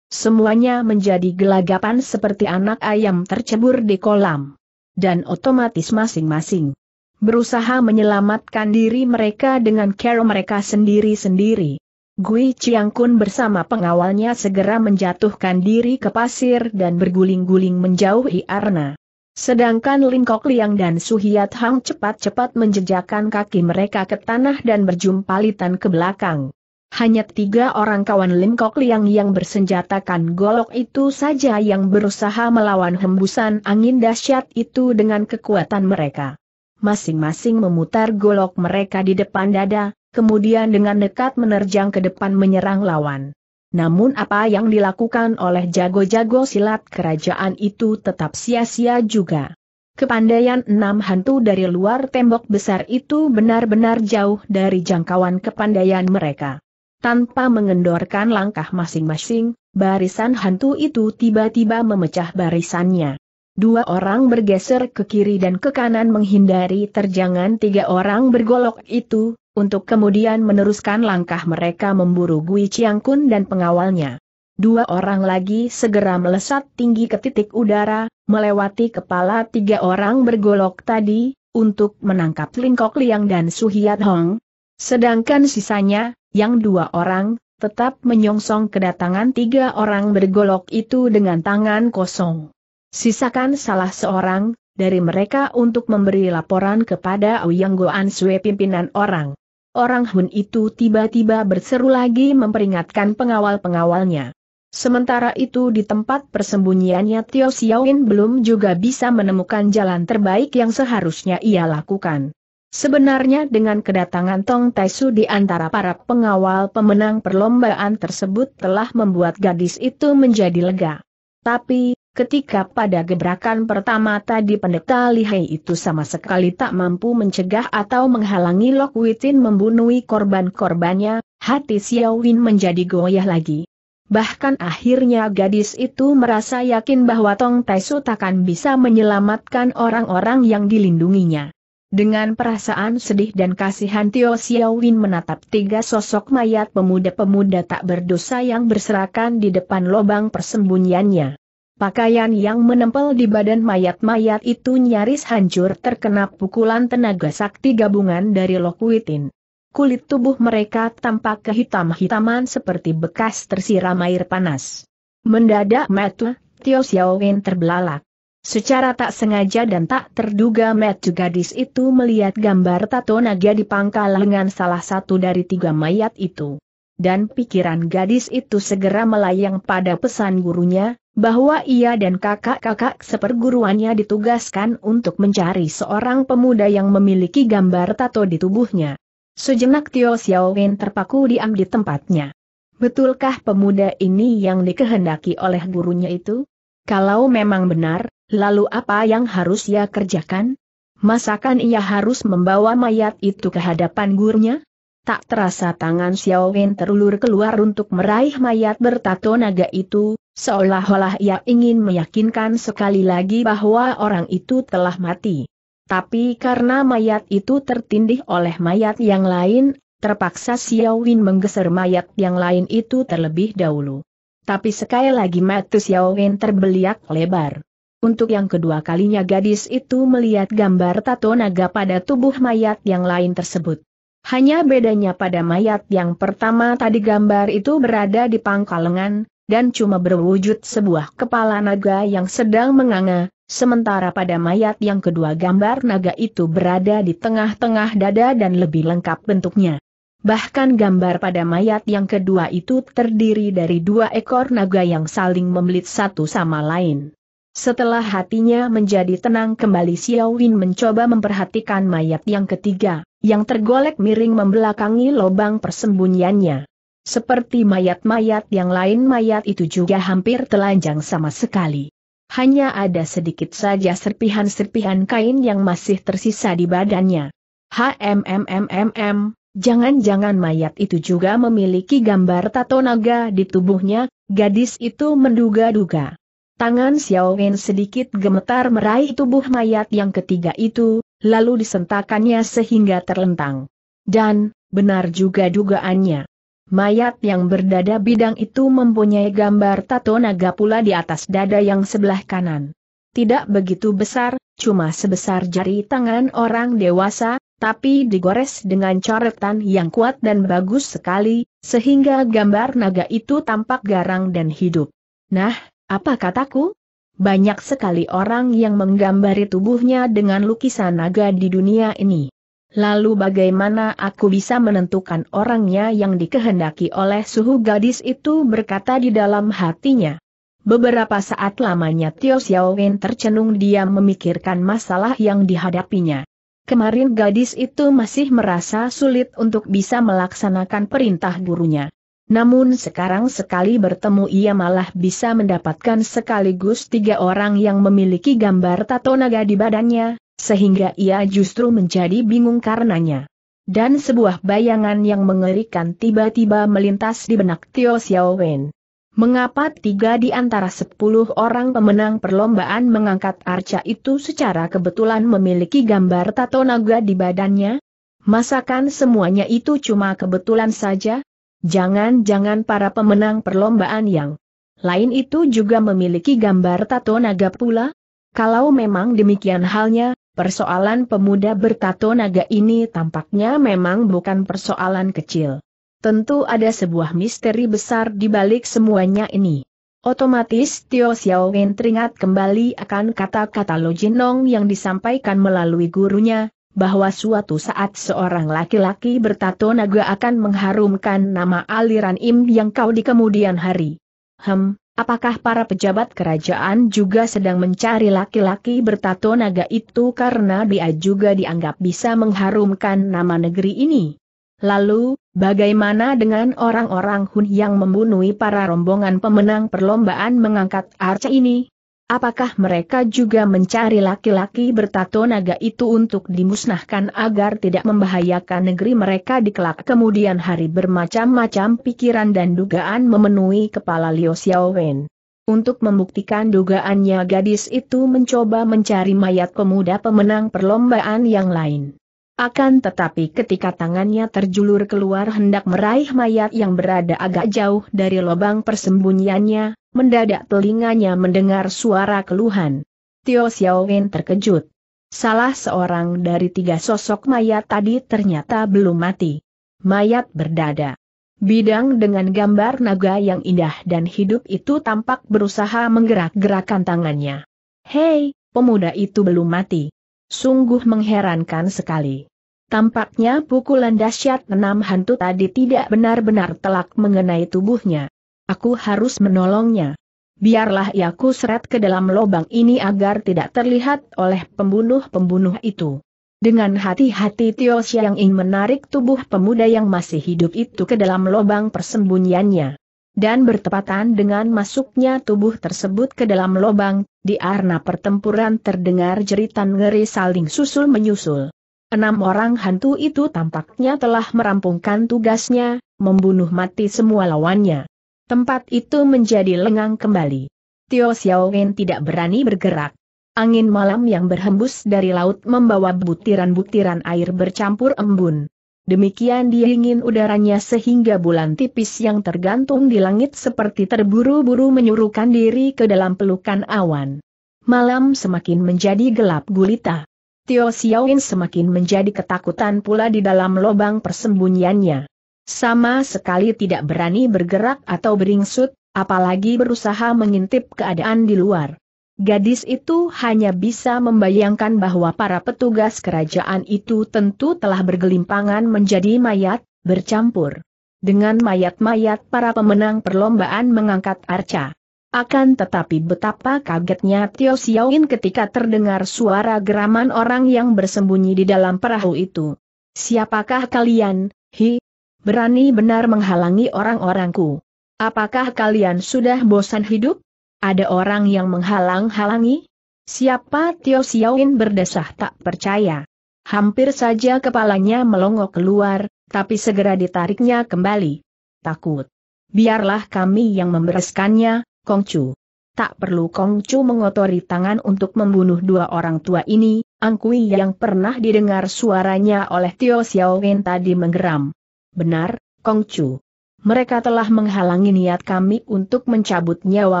Semuanya menjadi gelagapan seperti anak ayam tercebur di kolam. Dan otomatis masing-masing berusaha menyelamatkan diri mereka dengan cara mereka sendiri-sendiri. Gui Kun bersama pengawalnya segera menjatuhkan diri ke pasir dan berguling-guling menjauhi Arna. Sedangkan Kok Liang dan Suhiat Hang cepat-cepat menjejakkan kaki mereka ke tanah dan berjumpa litan ke belakang. Hanya tiga orang kawan Kok Liang yang bersenjatakan golok itu saja yang berusaha melawan hembusan angin dahsyat itu dengan kekuatan mereka. Masing-masing memutar golok mereka di depan dada, kemudian dengan dekat menerjang ke depan menyerang lawan. Namun apa yang dilakukan oleh jago-jago silat kerajaan itu tetap sia-sia juga. Kepandaian enam hantu dari luar tembok besar itu benar-benar jauh dari jangkauan kepandaian mereka. Tanpa mengendorkan langkah masing-masing, barisan hantu itu tiba-tiba memecah barisannya. Dua orang bergeser ke kiri dan ke kanan menghindari terjangan tiga orang bergolok itu, untuk kemudian meneruskan langkah mereka memburu Gui Chiang Kun dan pengawalnya. Dua orang lagi segera melesat tinggi ke titik udara, melewati kepala tiga orang bergolok tadi, untuk menangkap Kok Liang dan Su Hiat Hong. Sedangkan sisanya, yang dua orang, tetap menyongsong kedatangan tiga orang bergolok itu dengan tangan kosong. Sisakan salah seorang, dari mereka untuk memberi laporan kepada Ouyang Goan Sue pimpinan orang orang Hun itu tiba-tiba berseru lagi memperingatkan pengawal-pengawalnya. Sementara itu di tempat persembunyiannya Tio Xiaoin belum juga bisa menemukan jalan terbaik yang seharusnya ia lakukan. Sebenarnya dengan kedatangan Tong Taisu di antara para pengawal pemenang perlombaan tersebut telah membuat gadis itu menjadi lega. Tapi, Ketika pada gebrakan pertama tadi pendeta Lihai itu sama sekali tak mampu mencegah atau menghalangi Lok Witin membunuh korban-korbannya, hati Xiao Win menjadi goyah lagi. Bahkan akhirnya gadis itu merasa yakin bahwa Tong Taisu takkan bisa menyelamatkan orang-orang yang dilindunginya. Dengan perasaan sedih dan kasihan Tio Win menatap tiga sosok mayat pemuda-pemuda tak berdosa yang berserakan di depan lubang persembunyiannya. Pakaian yang menempel di badan mayat-mayat itu nyaris hancur terkena pukulan tenaga sakti gabungan dari Lokuitin. Kulit tubuh mereka tampak kehitam-hitaman seperti bekas tersiram air panas. Mendadak Matu, Tio Xiaowen terbelalak. Secara tak sengaja dan tak terduga Matu gadis itu melihat gambar tato naga di pangkal lengan salah satu dari tiga mayat itu dan pikiran gadis itu segera melayang pada pesan gurunya, bahwa ia dan kakak-kakak seperguruannya ditugaskan untuk mencari seorang pemuda yang memiliki gambar tato di tubuhnya. Sejenak Tio Wen terpaku diam di tempatnya. Betulkah pemuda ini yang dikehendaki oleh gurunya itu? Kalau memang benar, lalu apa yang harus ia kerjakan? Masakan ia harus membawa mayat itu ke hadapan gurunya? Tak terasa tangan Xiao Wen terulur keluar untuk meraih mayat bertato naga itu, seolah-olah ia ingin meyakinkan sekali lagi bahwa orang itu telah mati. Tapi karena mayat itu tertindih oleh mayat yang lain, terpaksa Xiao Wen menggeser mayat yang lain itu terlebih dahulu. Tapi sekali lagi mata Xiao Wen terbeliak lebar. Untuk yang kedua kalinya gadis itu melihat gambar tato naga pada tubuh mayat yang lain tersebut. Hanya bedanya pada mayat yang pertama tadi gambar itu berada di pangkal lengan dan cuma berwujud sebuah kepala naga yang sedang menganga, sementara pada mayat yang kedua gambar naga itu berada di tengah-tengah dada dan lebih lengkap bentuknya. Bahkan gambar pada mayat yang kedua itu terdiri dari dua ekor naga yang saling membelit satu sama lain. Setelah hatinya menjadi tenang kembali Xiao Win mencoba memperhatikan mayat yang ketiga yang tergolek miring membelakangi lubang persembunyiannya. Seperti mayat-mayat yang lain mayat itu juga hampir telanjang sama sekali. Hanya ada sedikit saja serpihan-serpihan kain yang masih tersisa di badannya. HMMMMM, jangan-jangan mayat itu juga memiliki gambar tato naga di tubuhnya, gadis itu menduga-duga. Tangan Xiao Wen sedikit gemetar meraih tubuh mayat yang ketiga itu, lalu disentakannya sehingga terlentang. Dan, benar juga dugaannya. Mayat yang berdada bidang itu mempunyai gambar tato naga pula di atas dada yang sebelah kanan. Tidak begitu besar, cuma sebesar jari tangan orang dewasa, tapi digores dengan coretan yang kuat dan bagus sekali, sehingga gambar naga itu tampak garang dan hidup. Nah, apa kataku? banyak sekali orang yang menggambari tubuhnya dengan lukisan naga di dunia ini. Lalu bagaimana aku bisa menentukan orangnya yang dikehendaki oleh suhu gadis itu berkata di dalam hatinya. Beberapa saat lamanya Tio Xiaowen tercenung dia memikirkan masalah yang dihadapinya. Kemarin gadis itu masih merasa sulit untuk bisa melaksanakan perintah gurunya. Namun sekarang sekali bertemu ia malah bisa mendapatkan sekaligus tiga orang yang memiliki gambar tato naga di badannya, sehingga ia justru menjadi bingung karenanya. Dan sebuah bayangan yang mengerikan tiba-tiba melintas di benak Tio Wen. Mengapa tiga di antara sepuluh orang pemenang perlombaan mengangkat arca itu secara kebetulan memiliki gambar tato naga di badannya? Masakan semuanya itu cuma kebetulan saja? Jangan-jangan para pemenang perlombaan yang lain itu juga memiliki gambar tato naga pula? Kalau memang demikian halnya, persoalan pemuda bertato naga ini tampaknya memang bukan persoalan kecil. Tentu ada sebuah misteri besar di balik semuanya ini. Otomatis Tio Wen teringat kembali akan kata-kata Lo Jinong yang disampaikan melalui gurunya, bahwa suatu saat seorang laki-laki bertato naga akan mengharumkan nama aliran Im yang kau di kemudian hari. Hem, apakah para pejabat kerajaan juga sedang mencari laki-laki bertato naga itu karena dia juga dianggap bisa mengharumkan nama negeri ini? Lalu, bagaimana dengan orang-orang Hun yang membunuh para rombongan pemenang perlombaan mengangkat arca ini? Apakah mereka juga mencari laki-laki bertato naga itu untuk dimusnahkan agar tidak membahayakan negeri mereka di kelak kemudian hari bermacam-macam pikiran dan dugaan memenuhi kepala Liu Xiaowen. Untuk membuktikan dugaannya gadis itu mencoba mencari mayat pemuda pemenang perlombaan yang lain. Akan tetapi ketika tangannya terjulur keluar hendak meraih mayat yang berada agak jauh dari lubang persembunyiannya, Mendadak telinganya mendengar suara keluhan. Tio Wen terkejut. Salah seorang dari tiga sosok mayat tadi ternyata belum mati. Mayat berdada. Bidang dengan gambar naga yang indah dan hidup itu tampak berusaha menggerak-gerakkan tangannya. Hei, pemuda itu belum mati. Sungguh mengherankan sekali. Tampaknya pukulan dahsyat enam hantu tadi tidak benar-benar telak mengenai tubuhnya. Aku harus menolongnya. Biarlah ia kuseret ke dalam lubang ini agar tidak terlihat oleh pembunuh-pembunuh itu. Dengan hati-hati Tio Xiang ingin menarik tubuh pemuda yang masih hidup itu ke dalam lubang persembunyiannya. Dan bertepatan dengan masuknya tubuh tersebut ke dalam lubang, di arena pertempuran terdengar jeritan ngeri saling susul-menyusul. Enam orang hantu itu tampaknya telah merampungkan tugasnya, membunuh mati semua lawannya. Tempat itu menjadi lengang kembali. Tio Xiaowen tidak berani bergerak. Angin malam yang berhembus dari laut membawa butiran-butiran air bercampur embun. Demikian dingin udaranya sehingga bulan tipis yang tergantung di langit seperti terburu-buru menyuruhkan diri ke dalam pelukan awan. Malam semakin menjadi gelap gulita. Tio Xiaowen semakin menjadi ketakutan pula di dalam lubang persembunyiannya. Sama sekali tidak berani bergerak atau beringsut, apalagi berusaha mengintip keadaan di luar. Gadis itu hanya bisa membayangkan bahwa para petugas kerajaan itu tentu telah bergelimpangan menjadi mayat, bercampur dengan mayat-mayat para pemenang perlombaan mengangkat arca. Akan tetapi betapa kagetnya Tio Xiaoin ketika terdengar suara geraman orang yang bersembunyi di dalam perahu itu. Siapakah kalian, hi, berani benar menghalangi orang-orangku. Apakah kalian sudah bosan hidup? Ada orang yang menghalang-halangi? Siapa Tio Xiaoin berdesah tak percaya. Hampir saja kepalanya melongo keluar, tapi segera ditariknya kembali. Takut. Biarlah kami yang membereskannya, Kongcu. Tak perlu Kongcu mengotori tangan untuk membunuh dua orang tua ini, Angkui yang pernah didengar suaranya oleh Tio Xiaoin tadi menggeram. Benar, Kong Chu. Mereka telah menghalangi niat kami untuk mencabut nyawa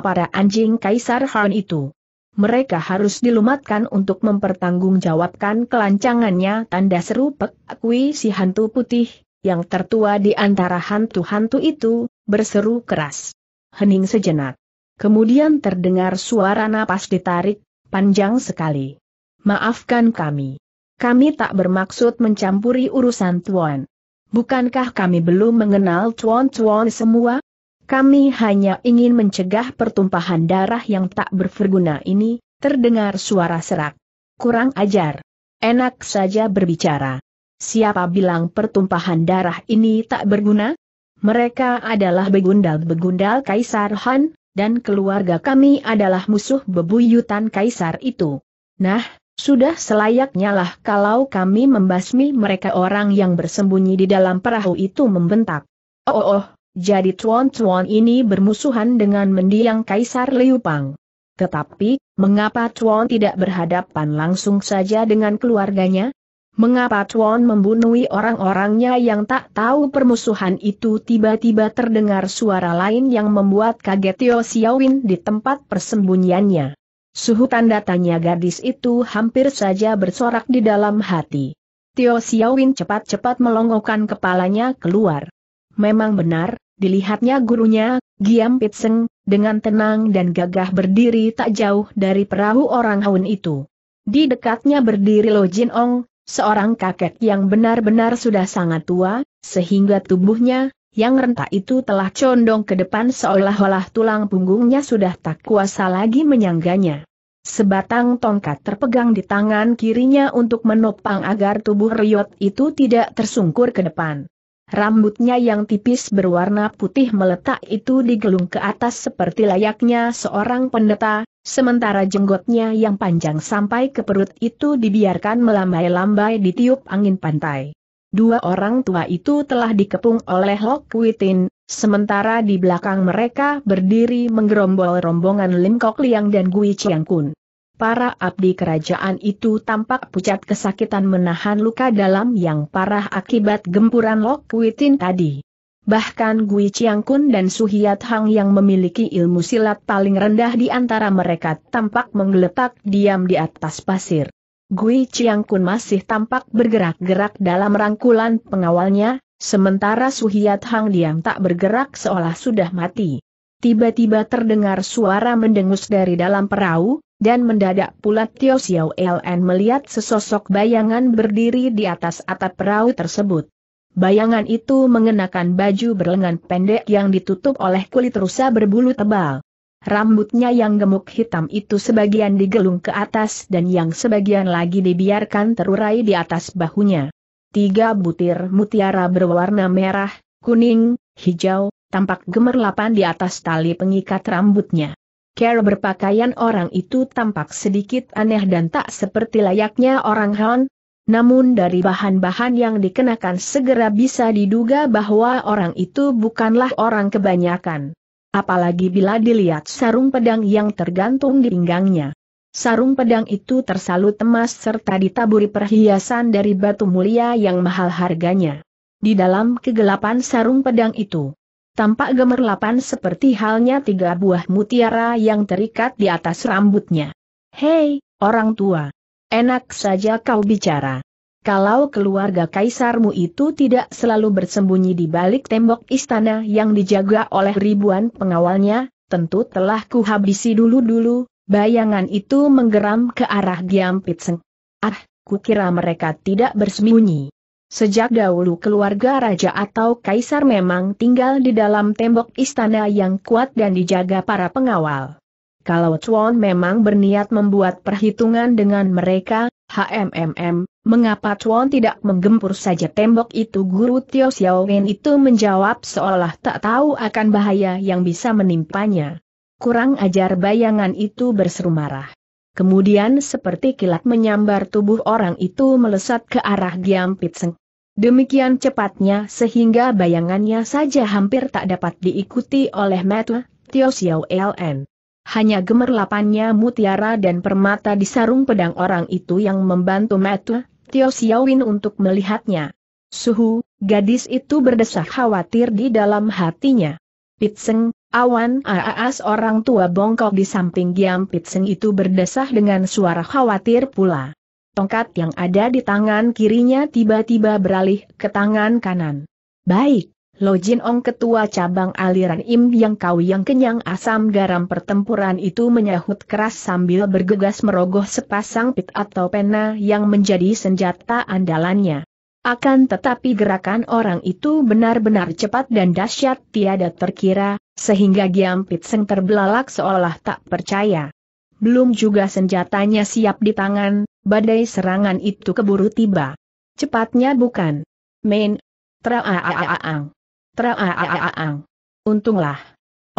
para anjing Kaisar Han itu. Mereka harus dilumatkan untuk mempertanggungjawabkan kelancangannya tanda seru pek akui si hantu putih, yang tertua di antara hantu-hantu itu, berseru keras. Hening sejenak. Kemudian terdengar suara napas ditarik, panjang sekali. Maafkan kami. Kami tak bermaksud mencampuri urusan Tuan bukankah kami belum mengenal cuan-cuan semua? Kami hanya ingin mencegah pertumpahan darah yang tak berguna ini, terdengar suara serak. Kurang ajar. Enak saja berbicara. Siapa bilang pertumpahan darah ini tak berguna? Mereka adalah begundal-begundal Kaisar Han, dan keluarga kami adalah musuh bebuyutan Kaisar itu. Nah, sudah selayaknya lah kalau kami membasmi mereka orang yang bersembunyi di dalam perahu itu membentak. Oh oh, oh jadi tuan-tuan ini bermusuhan dengan mendiang Kaisar Liupang. Tetapi, mengapa tuan tidak berhadapan langsung saja dengan keluarganya? Mengapa Tuan membunuhi orang-orangnya yang tak tahu permusuhan itu tiba-tiba terdengar suara lain yang membuat kaget Tio Xiaowin di tempat persembunyiannya. Suhu tanda tanya gadis itu hampir saja bersorak di dalam hati. Tio Xiaowin cepat-cepat melongokkan kepalanya keluar. Memang benar, dilihatnya gurunya, Giam Pitseng, dengan tenang dan gagah berdiri tak jauh dari perahu orang Haun itu. Di dekatnya berdiri Lo Jin Ong, seorang kakek yang benar-benar sudah sangat tua, sehingga tubuhnya, yang rentak itu telah condong ke depan seolah-olah tulang punggungnya sudah tak kuasa lagi menyangganya. Sebatang tongkat terpegang di tangan kirinya untuk menopang agar tubuh Riot itu tidak tersungkur ke depan. Rambutnya yang tipis berwarna putih meletak itu digelung ke atas seperti layaknya seorang pendeta, sementara jenggotnya yang panjang sampai ke perut itu dibiarkan melambai-lambai tiup angin pantai. Dua orang tua itu telah dikepung oleh Lok Witin, sementara di belakang mereka berdiri menggerombol rombongan Lim Kok Liang dan Gui Chiang Kun. Para abdi kerajaan itu tampak pucat kesakitan menahan luka dalam yang parah akibat gempuran Lok Witin tadi. Bahkan Gui Chiang Kun dan Suhiat Hang yang memiliki ilmu silat paling rendah di antara mereka tampak menggeletak diam di atas pasir. Gui Kun masih tampak bergerak-gerak dalam rangkulan pengawalnya, sementara Suhiat Hang Diam tak bergerak seolah sudah mati. Tiba-tiba terdengar suara mendengus dari dalam perahu, dan mendadak pula Tio Xiao LN melihat sesosok bayangan berdiri di atas atap perahu tersebut. Bayangan itu mengenakan baju berlengan pendek yang ditutup oleh kulit rusa berbulu tebal. Rambutnya yang gemuk hitam itu sebagian digelung ke atas dan yang sebagian lagi dibiarkan terurai di atas bahunya. Tiga butir mutiara berwarna merah, kuning, hijau, tampak gemerlapan di atas tali pengikat rambutnya. Care berpakaian orang itu tampak sedikit aneh dan tak seperti layaknya orang Han, namun dari bahan-bahan yang dikenakan segera bisa diduga bahwa orang itu bukanlah orang kebanyakan. Apalagi bila dilihat sarung pedang yang tergantung di pinggangnya. Sarung pedang itu tersalut emas serta ditaburi perhiasan dari batu mulia yang mahal harganya. Di dalam kegelapan sarung pedang itu, tampak gemerlapan seperti halnya tiga buah mutiara yang terikat di atas rambutnya. Hei, orang tua! Enak saja kau bicara. Kalau keluarga kaisarmu itu tidak selalu bersembunyi di balik tembok istana yang dijaga oleh ribuan pengawalnya, tentu telah kuhabisi dulu-dulu, bayangan itu menggeram ke arah Giam Pitseng. Ah, kukira mereka tidak bersembunyi. Sejak dahulu keluarga raja atau kaisar memang tinggal di dalam tembok istana yang kuat dan dijaga para pengawal. Kalau Chuan memang berniat membuat perhitungan dengan mereka, HMMM, Mengapa Chuan tidak menggempur saja tembok itu guru Tio Xiao Wen itu menjawab seolah tak tahu akan bahaya yang bisa menimpanya. Kurang ajar bayangan itu berseru marah. Kemudian seperti kilat menyambar tubuh orang itu melesat ke arah Giam Pitseng. Demikian cepatnya sehingga bayangannya saja hampir tak dapat diikuti oleh Matwa, Tio Xiao LN. Hanya gemerlapannya mutiara dan permata di sarung pedang orang itu yang membantu Matwa, Tio Xiaowin untuk melihatnya. Suhu, gadis itu berdesah khawatir di dalam hatinya. Pitseng, awan aas orang tua bongkok di samping Giam Pitseng itu berdesah dengan suara khawatir pula. Tongkat yang ada di tangan kirinya tiba-tiba beralih ke tangan kanan. Baik, Lo Jin Ong ketua cabang aliran Im Yang Kau yang kenyang asam garam pertempuran itu menyahut keras sambil bergegas merogoh sepasang pit atau pena yang menjadi senjata andalannya. Akan tetapi gerakan orang itu benar-benar cepat dan dahsyat tiada terkira, sehingga Giam Pit Seng terbelalak seolah tak percaya. Belum juga senjatanya siap di tangan, badai serangan itu keburu tiba. Cepatnya bukan? Main. Traaaaang. Traaaang. Untunglah.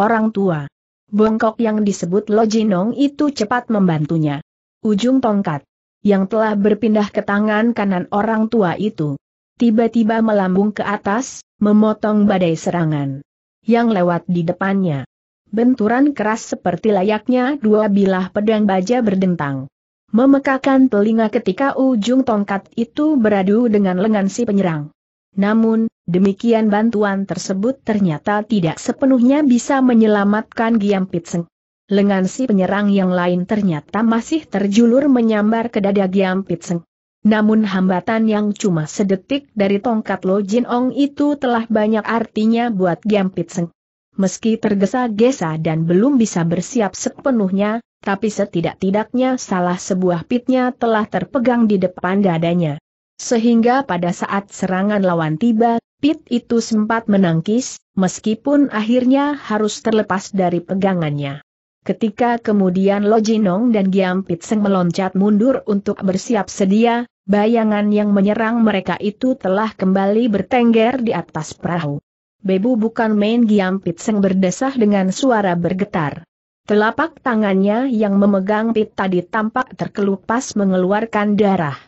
Orang tua. Bongkok yang disebut Lojinong itu cepat membantunya. Ujung tongkat. Yang telah berpindah ke tangan kanan orang tua itu. Tiba-tiba melambung ke atas, memotong badai serangan. Yang lewat di depannya. Benturan keras seperti layaknya dua bilah pedang baja berdentang memekakan telinga ketika ujung tongkat itu beradu dengan lengan si penyerang. Namun, Demikian bantuan tersebut ternyata tidak sepenuhnya bisa menyelamatkan Giam Pitseng. Lengan si penyerang yang lain ternyata masih terjulur menyambar ke dada Giam Pitseng. Namun hambatan yang cuma sedetik dari tongkat Lo Jin Ong itu telah banyak artinya buat Giam Pitseng. Meski tergesa-gesa dan belum bisa bersiap sepenuhnya, tapi setidak-tidaknya salah sebuah pitnya telah terpegang di depan dadanya. Sehingga pada saat serangan lawan tiba, Pit itu sempat menangkis, meskipun akhirnya harus terlepas dari pegangannya. Ketika kemudian Lo Jinong dan Giam Pit Seng meloncat mundur untuk bersiap sedia, bayangan yang menyerang mereka itu telah kembali bertengger di atas perahu. Bebu bukan main Giam Pit Seng berdesah dengan suara bergetar. Telapak tangannya yang memegang pit tadi tampak terkelupas mengeluarkan darah.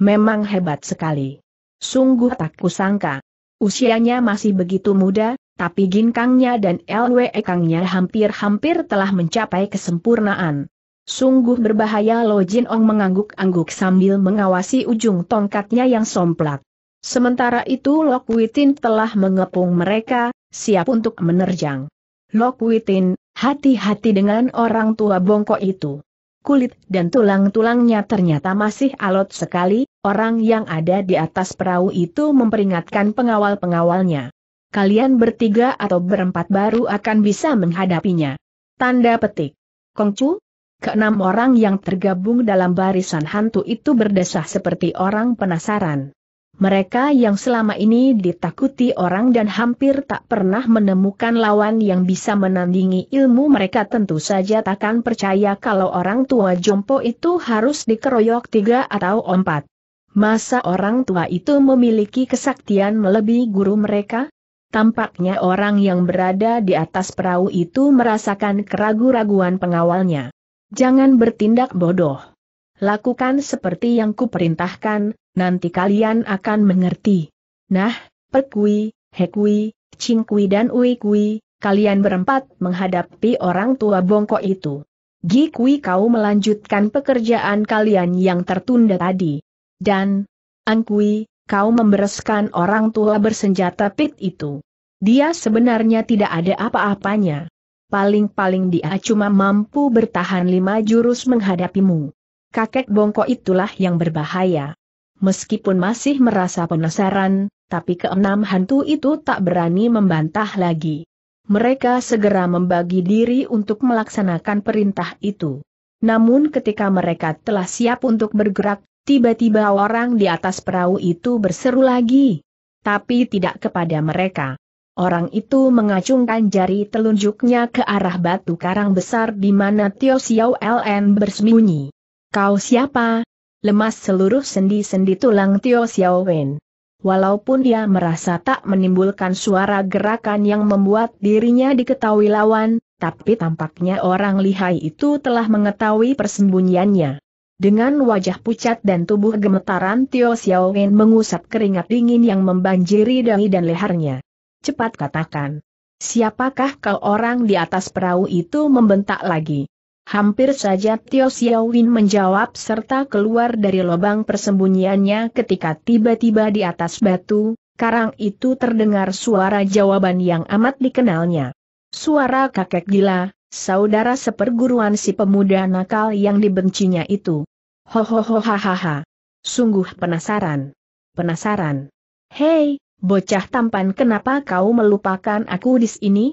Memang hebat sekali. Sungguh tak kusangka. Usianya masih begitu muda, tapi ginkangnya dan LWE kangnya hampir-hampir telah mencapai kesempurnaan. Sungguh berbahaya Lo Jin Ong mengangguk-angguk sambil mengawasi ujung tongkatnya yang somplak. Sementara itu Lok Witin telah mengepung mereka, siap untuk menerjang. Lok Witin, hati-hati dengan orang tua bongkok itu kulit dan tulang-tulangnya ternyata masih alot sekali, orang yang ada di atas perahu itu memperingatkan pengawal-pengawalnya. Kalian bertiga atau berempat baru akan bisa menghadapinya. Tanda petik. Kongcu? Keenam orang yang tergabung dalam barisan hantu itu berdesah seperti orang penasaran. Mereka yang selama ini ditakuti orang dan hampir tak pernah menemukan lawan yang bisa menandingi ilmu mereka tentu saja takkan percaya kalau orang tua jompo itu harus dikeroyok tiga atau empat. Masa orang tua itu memiliki kesaktian melebihi guru mereka? Tampaknya orang yang berada di atas perahu itu merasakan keragu-raguan pengawalnya. Jangan bertindak bodoh. Lakukan seperti yang kuperintahkan, nanti kalian akan mengerti. Nah, Perkui, Hekui, Cingkui dan Uikui, kalian berempat menghadapi orang tua bongkok itu. Gikui kau melanjutkan pekerjaan kalian yang tertunda tadi. Dan, Angkui, kau membereskan orang tua bersenjata pit itu. Dia sebenarnya tidak ada apa-apanya. Paling-paling dia cuma mampu bertahan lima jurus menghadapimu. Kakek bongkok itulah yang berbahaya. Meskipun masih merasa penasaran, tapi keenam hantu itu tak berani membantah lagi. Mereka segera membagi diri untuk melaksanakan perintah itu. Namun ketika mereka telah siap untuk bergerak, tiba-tiba orang di atas perahu itu berseru lagi. Tapi tidak kepada mereka. Orang itu mengacungkan jari telunjuknya ke arah batu karang besar di mana Tio Xiao LN bersembunyi. Kau siapa? lemas seluruh sendi-sendi tulang Tio Xiao Wen. Walaupun dia merasa tak menimbulkan suara gerakan yang membuat dirinya diketahui lawan, tapi tampaknya orang lihai itu telah mengetahui persembunyiannya. Dengan wajah pucat dan tubuh gemetaran Tio Xiao Wen mengusap keringat dingin yang membanjiri dahi dan lehernya. Cepat katakan. Siapakah kau orang di atas perahu itu membentak lagi? Hampir saja Tio Xiaowin menjawab serta keluar dari lubang persembunyiannya ketika tiba-tiba di atas batu, karang itu terdengar suara jawaban yang amat dikenalnya. Suara kakek gila, saudara seperguruan si pemuda nakal yang dibencinya itu. Hohohohahaha. Sungguh penasaran. Penasaran. Hei, bocah tampan kenapa kau melupakan aku di sini?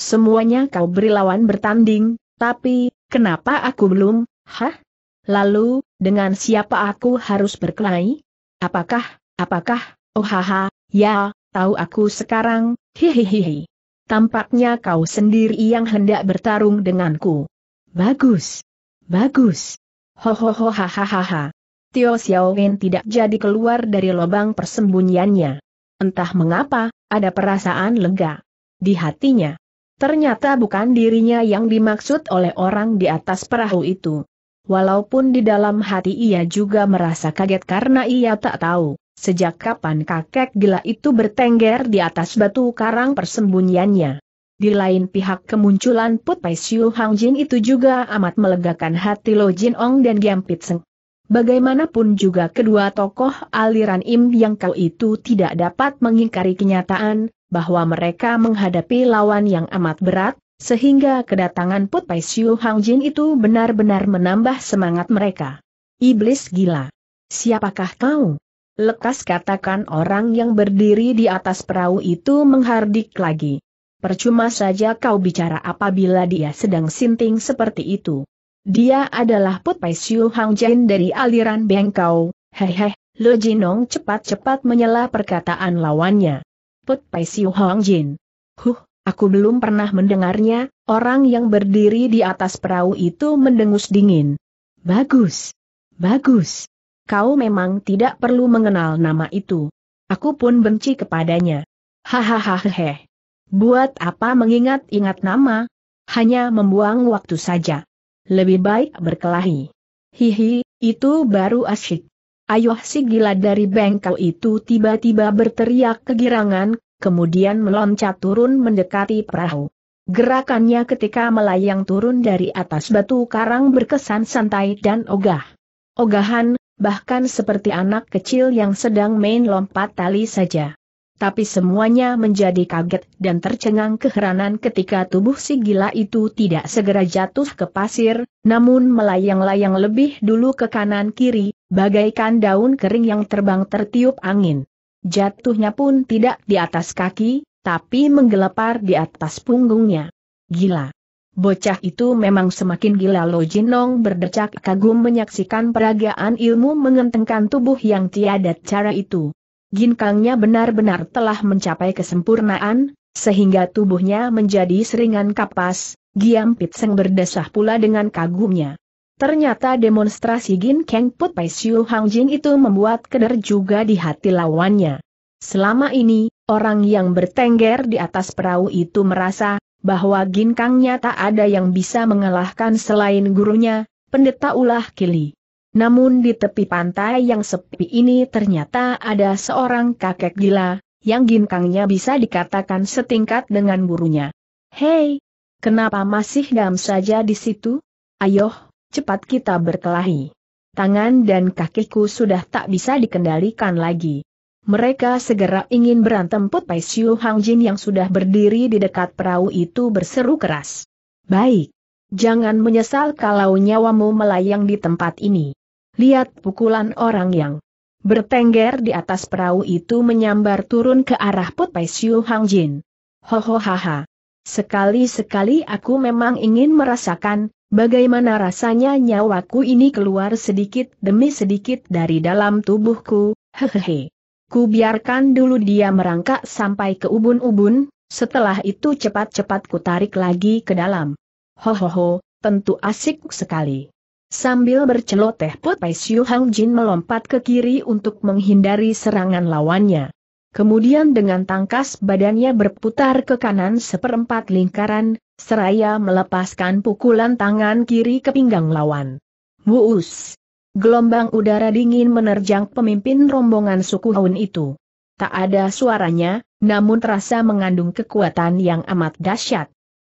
Semuanya kau beri bertanding, tapi, Kenapa aku belum? Hah? Lalu, dengan siapa aku harus berkelahi? Apakah, apakah, oh haha, ya, tahu aku sekarang, hihihihi. Tampaknya kau sendiri yang hendak bertarung denganku. Bagus. Bagus. Hohoho hahaha. Tio Wen tidak jadi keluar dari lubang persembunyiannya. Entah mengapa, ada perasaan lega. Di hatinya. Ternyata bukan dirinya yang dimaksud oleh orang di atas perahu itu. Walaupun di dalam hati ia juga merasa kaget karena ia tak tahu, sejak kapan kakek gila itu bertengger di atas batu karang persembunyiannya. Di lain pihak kemunculan Put Pai Siu Hang Jin itu juga amat melegakan hati Lo Jin Ong dan Giam Seng. Bagaimanapun juga kedua tokoh aliran Im Yang Kau itu tidak dapat mengingkari kenyataan, bahwa mereka menghadapi lawan yang amat berat, sehingga kedatangan Put Pai Siu Hang Jin itu benar-benar menambah semangat mereka. Iblis gila. Siapakah kau? Lekas katakan orang yang berdiri di atas perahu itu menghardik lagi. Percuma saja kau bicara apabila dia sedang sinting seperti itu. Dia adalah Put Pai Siu Hang Jin dari aliran Bengkau, hehe, Lo Jinong cepat-cepat menyela perkataan lawannya. Put Pai Siu Hong Jin. Huh, aku belum pernah mendengarnya, orang yang berdiri di atas perahu itu mendengus dingin. Bagus. Bagus. Kau memang tidak perlu mengenal nama itu. Aku pun benci kepadanya. Hahaha. Buat apa mengingat-ingat nama? Hanya membuang waktu saja. Lebih baik berkelahi. Hihi, itu baru asyik. Ayuh si gila dari bengkel itu tiba-tiba berteriak kegirangan, kemudian meloncat turun mendekati perahu. Gerakannya ketika melayang turun dari atas batu karang berkesan santai dan ogah. Ogahan, bahkan seperti anak kecil yang sedang main lompat tali saja tapi semuanya menjadi kaget dan tercengang keheranan ketika tubuh si gila itu tidak segera jatuh ke pasir, namun melayang-layang lebih dulu ke kanan-kiri, bagaikan daun kering yang terbang tertiup angin. Jatuhnya pun tidak di atas kaki, tapi menggelepar di atas punggungnya. Gila. Bocah itu memang semakin gila Lo Jinong berdecak kagum menyaksikan peragaan ilmu mengentengkan tubuh yang tiada cara itu ginkangnya benar-benar telah mencapai kesempurnaan, sehingga tubuhnya menjadi seringan kapas, Giam Pitseng berdesah pula dengan kagumnya. Ternyata demonstrasi Kang Put Pai Siu Hang Jin itu membuat keder juga di hati lawannya. Selama ini, orang yang bertengger di atas perahu itu merasa bahwa Gin Kangnya tak ada yang bisa mengalahkan selain gurunya, pendeta ulah kili. Namun di tepi pantai yang sepi ini ternyata ada seorang kakek gila, yang ginkangnya bisa dikatakan setingkat dengan burunya. Hei, kenapa masih dam saja di situ? Ayo, cepat kita berkelahi. Tangan dan kakiku sudah tak bisa dikendalikan lagi. Mereka segera ingin berantem Put Pai Siu Hang Jin yang sudah berdiri di dekat perahu itu berseru keras. Baik, Jangan menyesal kalau nyawamu melayang di tempat ini. Lihat pukulan orang yang bertengger di atas perahu itu menyambar turun ke arah Put Pai Siu Hang Jin. Hohohaha. Sekali-sekali aku memang ingin merasakan, bagaimana rasanya nyawaku ini keluar sedikit demi sedikit dari dalam tubuhku, hehehe. Ku biarkan dulu dia merangkak sampai ke ubun-ubun, setelah itu cepat-cepat ku tarik lagi ke dalam. Hohoho, tentu asik sekali. Sambil berceloteh Putai Siu Hang Jin melompat ke kiri untuk menghindari serangan lawannya. Kemudian dengan tangkas badannya berputar ke kanan seperempat lingkaran, seraya melepaskan pukulan tangan kiri ke pinggang lawan. Wuus! Gelombang udara dingin menerjang pemimpin rombongan suku Haun itu. Tak ada suaranya, namun terasa mengandung kekuatan yang amat dahsyat.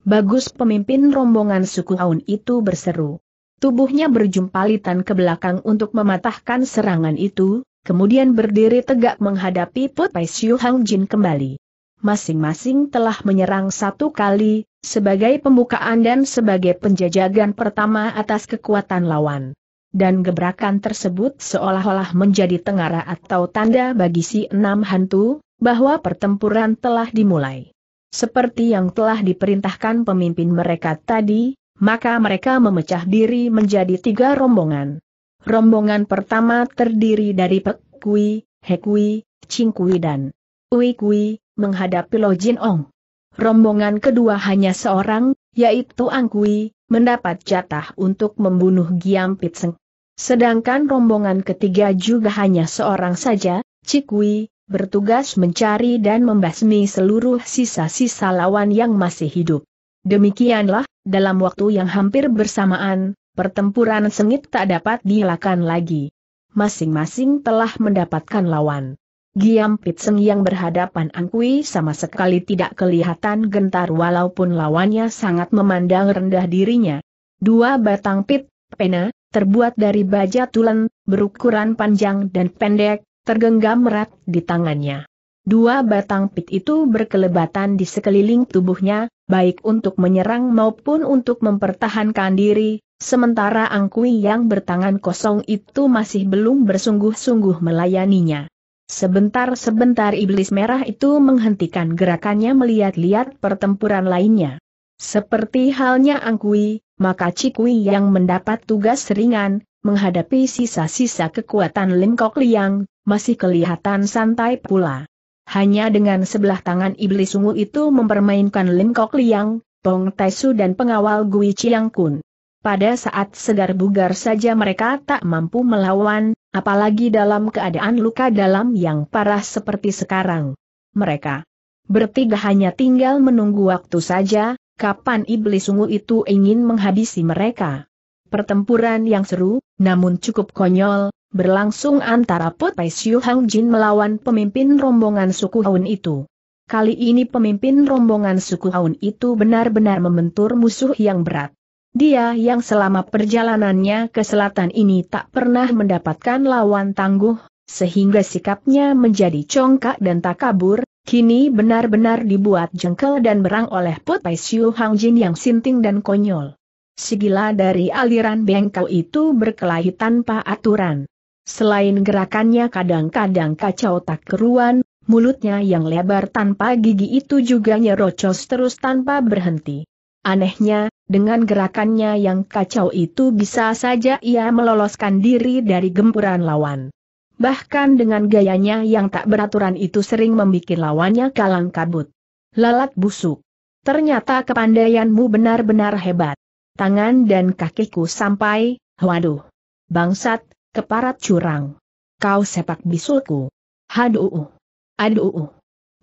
Bagus pemimpin rombongan suku Aun itu berseru. Tubuhnya berjumpa berjumpalitan ke belakang untuk mematahkan serangan itu, kemudian berdiri tegak menghadapi Put Pai Siu Hang Jin kembali. Masing-masing telah menyerang satu kali, sebagai pembukaan dan sebagai penjajagan pertama atas kekuatan lawan. Dan gebrakan tersebut seolah-olah menjadi tengara atau tanda bagi si enam hantu, bahwa pertempuran telah dimulai seperti yang telah diperintahkan pemimpin mereka tadi, maka mereka memecah diri menjadi tiga rombongan. Rombongan pertama terdiri dari Pek Kui, He Kui, Ching Kui dan Ui Kui, menghadapi Lo Jin Ong. Rombongan kedua hanya seorang, yaitu Ang Kui, mendapat jatah untuk membunuh Giam Pitseng. Sedangkan rombongan ketiga juga hanya seorang saja, Cikui, bertugas mencari dan membasmi seluruh sisa-sisa lawan yang masih hidup. Demikianlah, dalam waktu yang hampir bersamaan, pertempuran sengit tak dapat dilakukan lagi. Masing-masing telah mendapatkan lawan. Giam Pitseng yang berhadapan Angkui sama sekali tidak kelihatan gentar walaupun lawannya sangat memandang rendah dirinya. Dua batang pit, pena, terbuat dari baja tulen, berukuran panjang dan pendek, tergenggam erat di tangannya. Dua batang pit itu berkelebatan di sekeliling tubuhnya, baik untuk menyerang maupun untuk mempertahankan diri, sementara Angkui yang bertangan kosong itu masih belum bersungguh-sungguh melayaninya. Sebentar-sebentar iblis merah itu menghentikan gerakannya melihat-lihat pertempuran lainnya. Seperti halnya Angkui, maka Cikui yang mendapat tugas ringan, menghadapi sisa-sisa kekuatan Lengkok Liang, masih kelihatan santai pula. Hanya dengan sebelah tangan iblis ungu itu mempermainkan Lengkok Liang, Tong Taisu dan pengawal Gui Chiang Kun. Pada saat segar bugar saja mereka tak mampu melawan, apalagi dalam keadaan luka dalam yang parah seperti sekarang. Mereka bertiga hanya tinggal menunggu waktu saja, kapan iblis ungu itu ingin menghabisi mereka. Pertempuran yang seru, namun cukup konyol, berlangsung antara Potai Siu Hang Jin melawan pemimpin rombongan suku Haun itu. Kali ini pemimpin rombongan suku Haun itu benar-benar membentur musuh yang berat. Dia yang selama perjalanannya ke selatan ini tak pernah mendapatkan lawan tangguh, sehingga sikapnya menjadi congkak dan tak kabur, kini benar-benar dibuat jengkel dan berang oleh Potai Siu Hang Jin yang sinting dan konyol si dari aliran bengkau itu berkelahi tanpa aturan. Selain gerakannya kadang-kadang kacau tak keruan, mulutnya yang lebar tanpa gigi itu juga nyerocos terus tanpa berhenti. Anehnya, dengan gerakannya yang kacau itu bisa saja ia meloloskan diri dari gempuran lawan. Bahkan dengan gayanya yang tak beraturan itu sering membuat lawannya kalang kabut. Lalat busuk. Ternyata kepandaianmu benar-benar hebat tangan dan kakiku sampai, waduh. Bangsat, keparat curang. Kau sepak bisulku. Haduh. Aduh.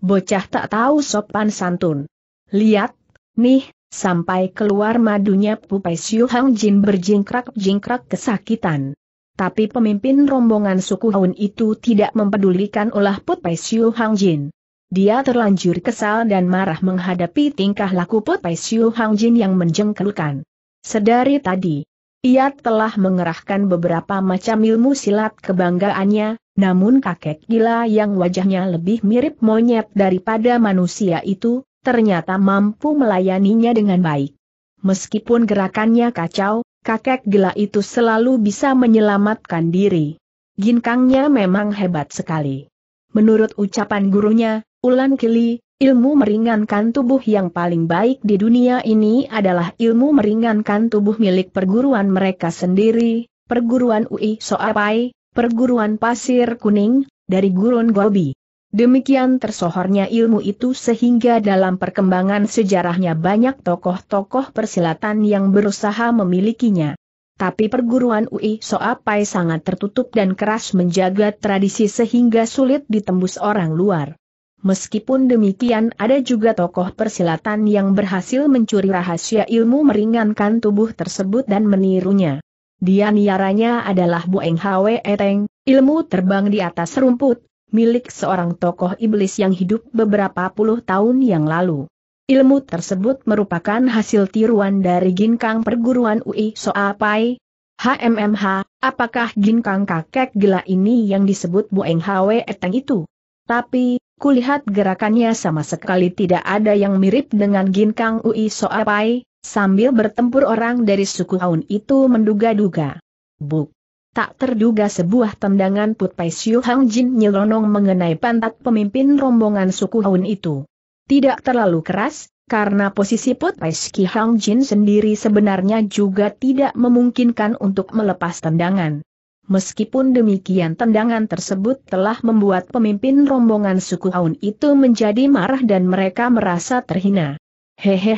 Bocah tak tahu sopan santun. Lihat, nih, sampai keluar madunya Pupai Siu Hang Jin berjingkrak-jingkrak kesakitan. Tapi pemimpin rombongan suku Haun itu tidak mempedulikan ulah Pupai Siu Hang Jin. Dia terlanjur kesal dan marah menghadapi tingkah laku Pupai Siu Hang Jin yang menjengkelkan. Sedari tadi, ia telah mengerahkan beberapa macam ilmu silat kebanggaannya, namun kakek gila yang wajahnya lebih mirip monyet daripada manusia itu, ternyata mampu melayaninya dengan baik. Meskipun gerakannya kacau, kakek gila itu selalu bisa menyelamatkan diri. Ginkangnya memang hebat sekali. Menurut ucapan gurunya, Ulan Kili, Ilmu meringankan tubuh yang paling baik di dunia ini adalah ilmu meringankan tubuh milik perguruan mereka sendiri, perguruan UI Soapai, perguruan Pasir Kuning, dari Gurun Gobi. Demikian tersohornya ilmu itu sehingga dalam perkembangan sejarahnya banyak tokoh-tokoh persilatan yang berusaha memilikinya. Tapi perguruan UI Soapai sangat tertutup dan keras menjaga tradisi sehingga sulit ditembus orang luar. Meskipun demikian ada juga tokoh persilatan yang berhasil mencuri rahasia ilmu meringankan tubuh tersebut dan menirunya. Dia niaranya adalah Eng Hwe Eteng, ilmu terbang di atas rumput, milik seorang tokoh iblis yang hidup beberapa puluh tahun yang lalu. Ilmu tersebut merupakan hasil tiruan dari Ginkang perguruan UI Soapai. HMMH, apakah Ginkang kakek gila ini yang disebut Eng Hwe Eteng itu? Tapi, kulihat gerakannya sama sekali tidak ada yang mirip dengan Ginkang Ui Soapai, sambil bertempur orang dari suku Aun itu menduga-duga. Buk. Tak terduga sebuah tendangan Put Pai Siu Hang Jin nyelonong mengenai pantat pemimpin rombongan suku Haun itu. Tidak terlalu keras, karena posisi Put Pai Ski Hang Jin sendiri sebenarnya juga tidak memungkinkan untuk melepas tendangan. Meskipun demikian tendangan tersebut telah membuat pemimpin rombongan suku Aun itu menjadi marah dan mereka merasa terhina. Hehe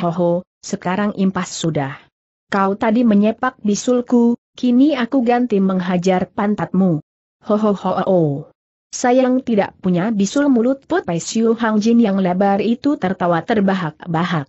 sekarang impas sudah. Kau tadi menyepak bisulku, kini aku ganti menghajar pantatmu. Ho ho ho oh. Sayang tidak punya bisul mulut put Siu Hang Jin yang lebar itu tertawa terbahak-bahak.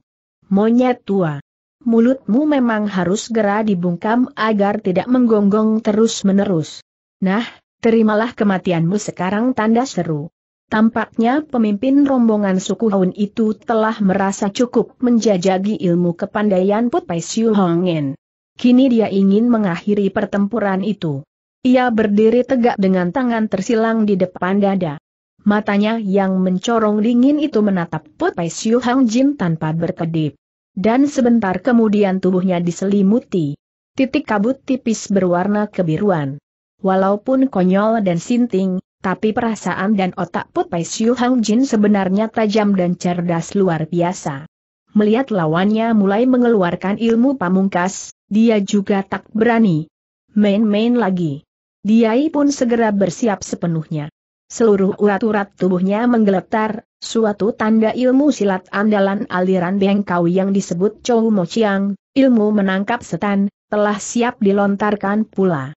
Monyet tua mulutmu memang harus segera dibungkam agar tidak menggonggong terus-menerus. Nah, terimalah kematianmu sekarang tanda seru. Tampaknya pemimpin rombongan suku Haun itu telah merasa cukup menjajagi ilmu kepandaian Put Pai Siu Hongen. Kini dia ingin mengakhiri pertempuran itu. Ia berdiri tegak dengan tangan tersilang di depan dada. Matanya yang mencorong dingin itu menatap Put Pai Siu tanpa berkedip. Dan sebentar kemudian tubuhnya diselimuti. Titik kabut tipis berwarna kebiruan. Walaupun konyol dan sinting, tapi perasaan dan otak Put Pai Siu Hang Jin sebenarnya tajam dan cerdas luar biasa. Melihat lawannya mulai mengeluarkan ilmu pamungkas, dia juga tak berani main-main lagi. Dia pun segera bersiap sepenuhnya. Seluruh urat-urat tubuhnya menggeletar, suatu tanda ilmu silat andalan aliran Bengkau yang disebut Chou Mo Chiang, ilmu menangkap setan, telah siap dilontarkan pula.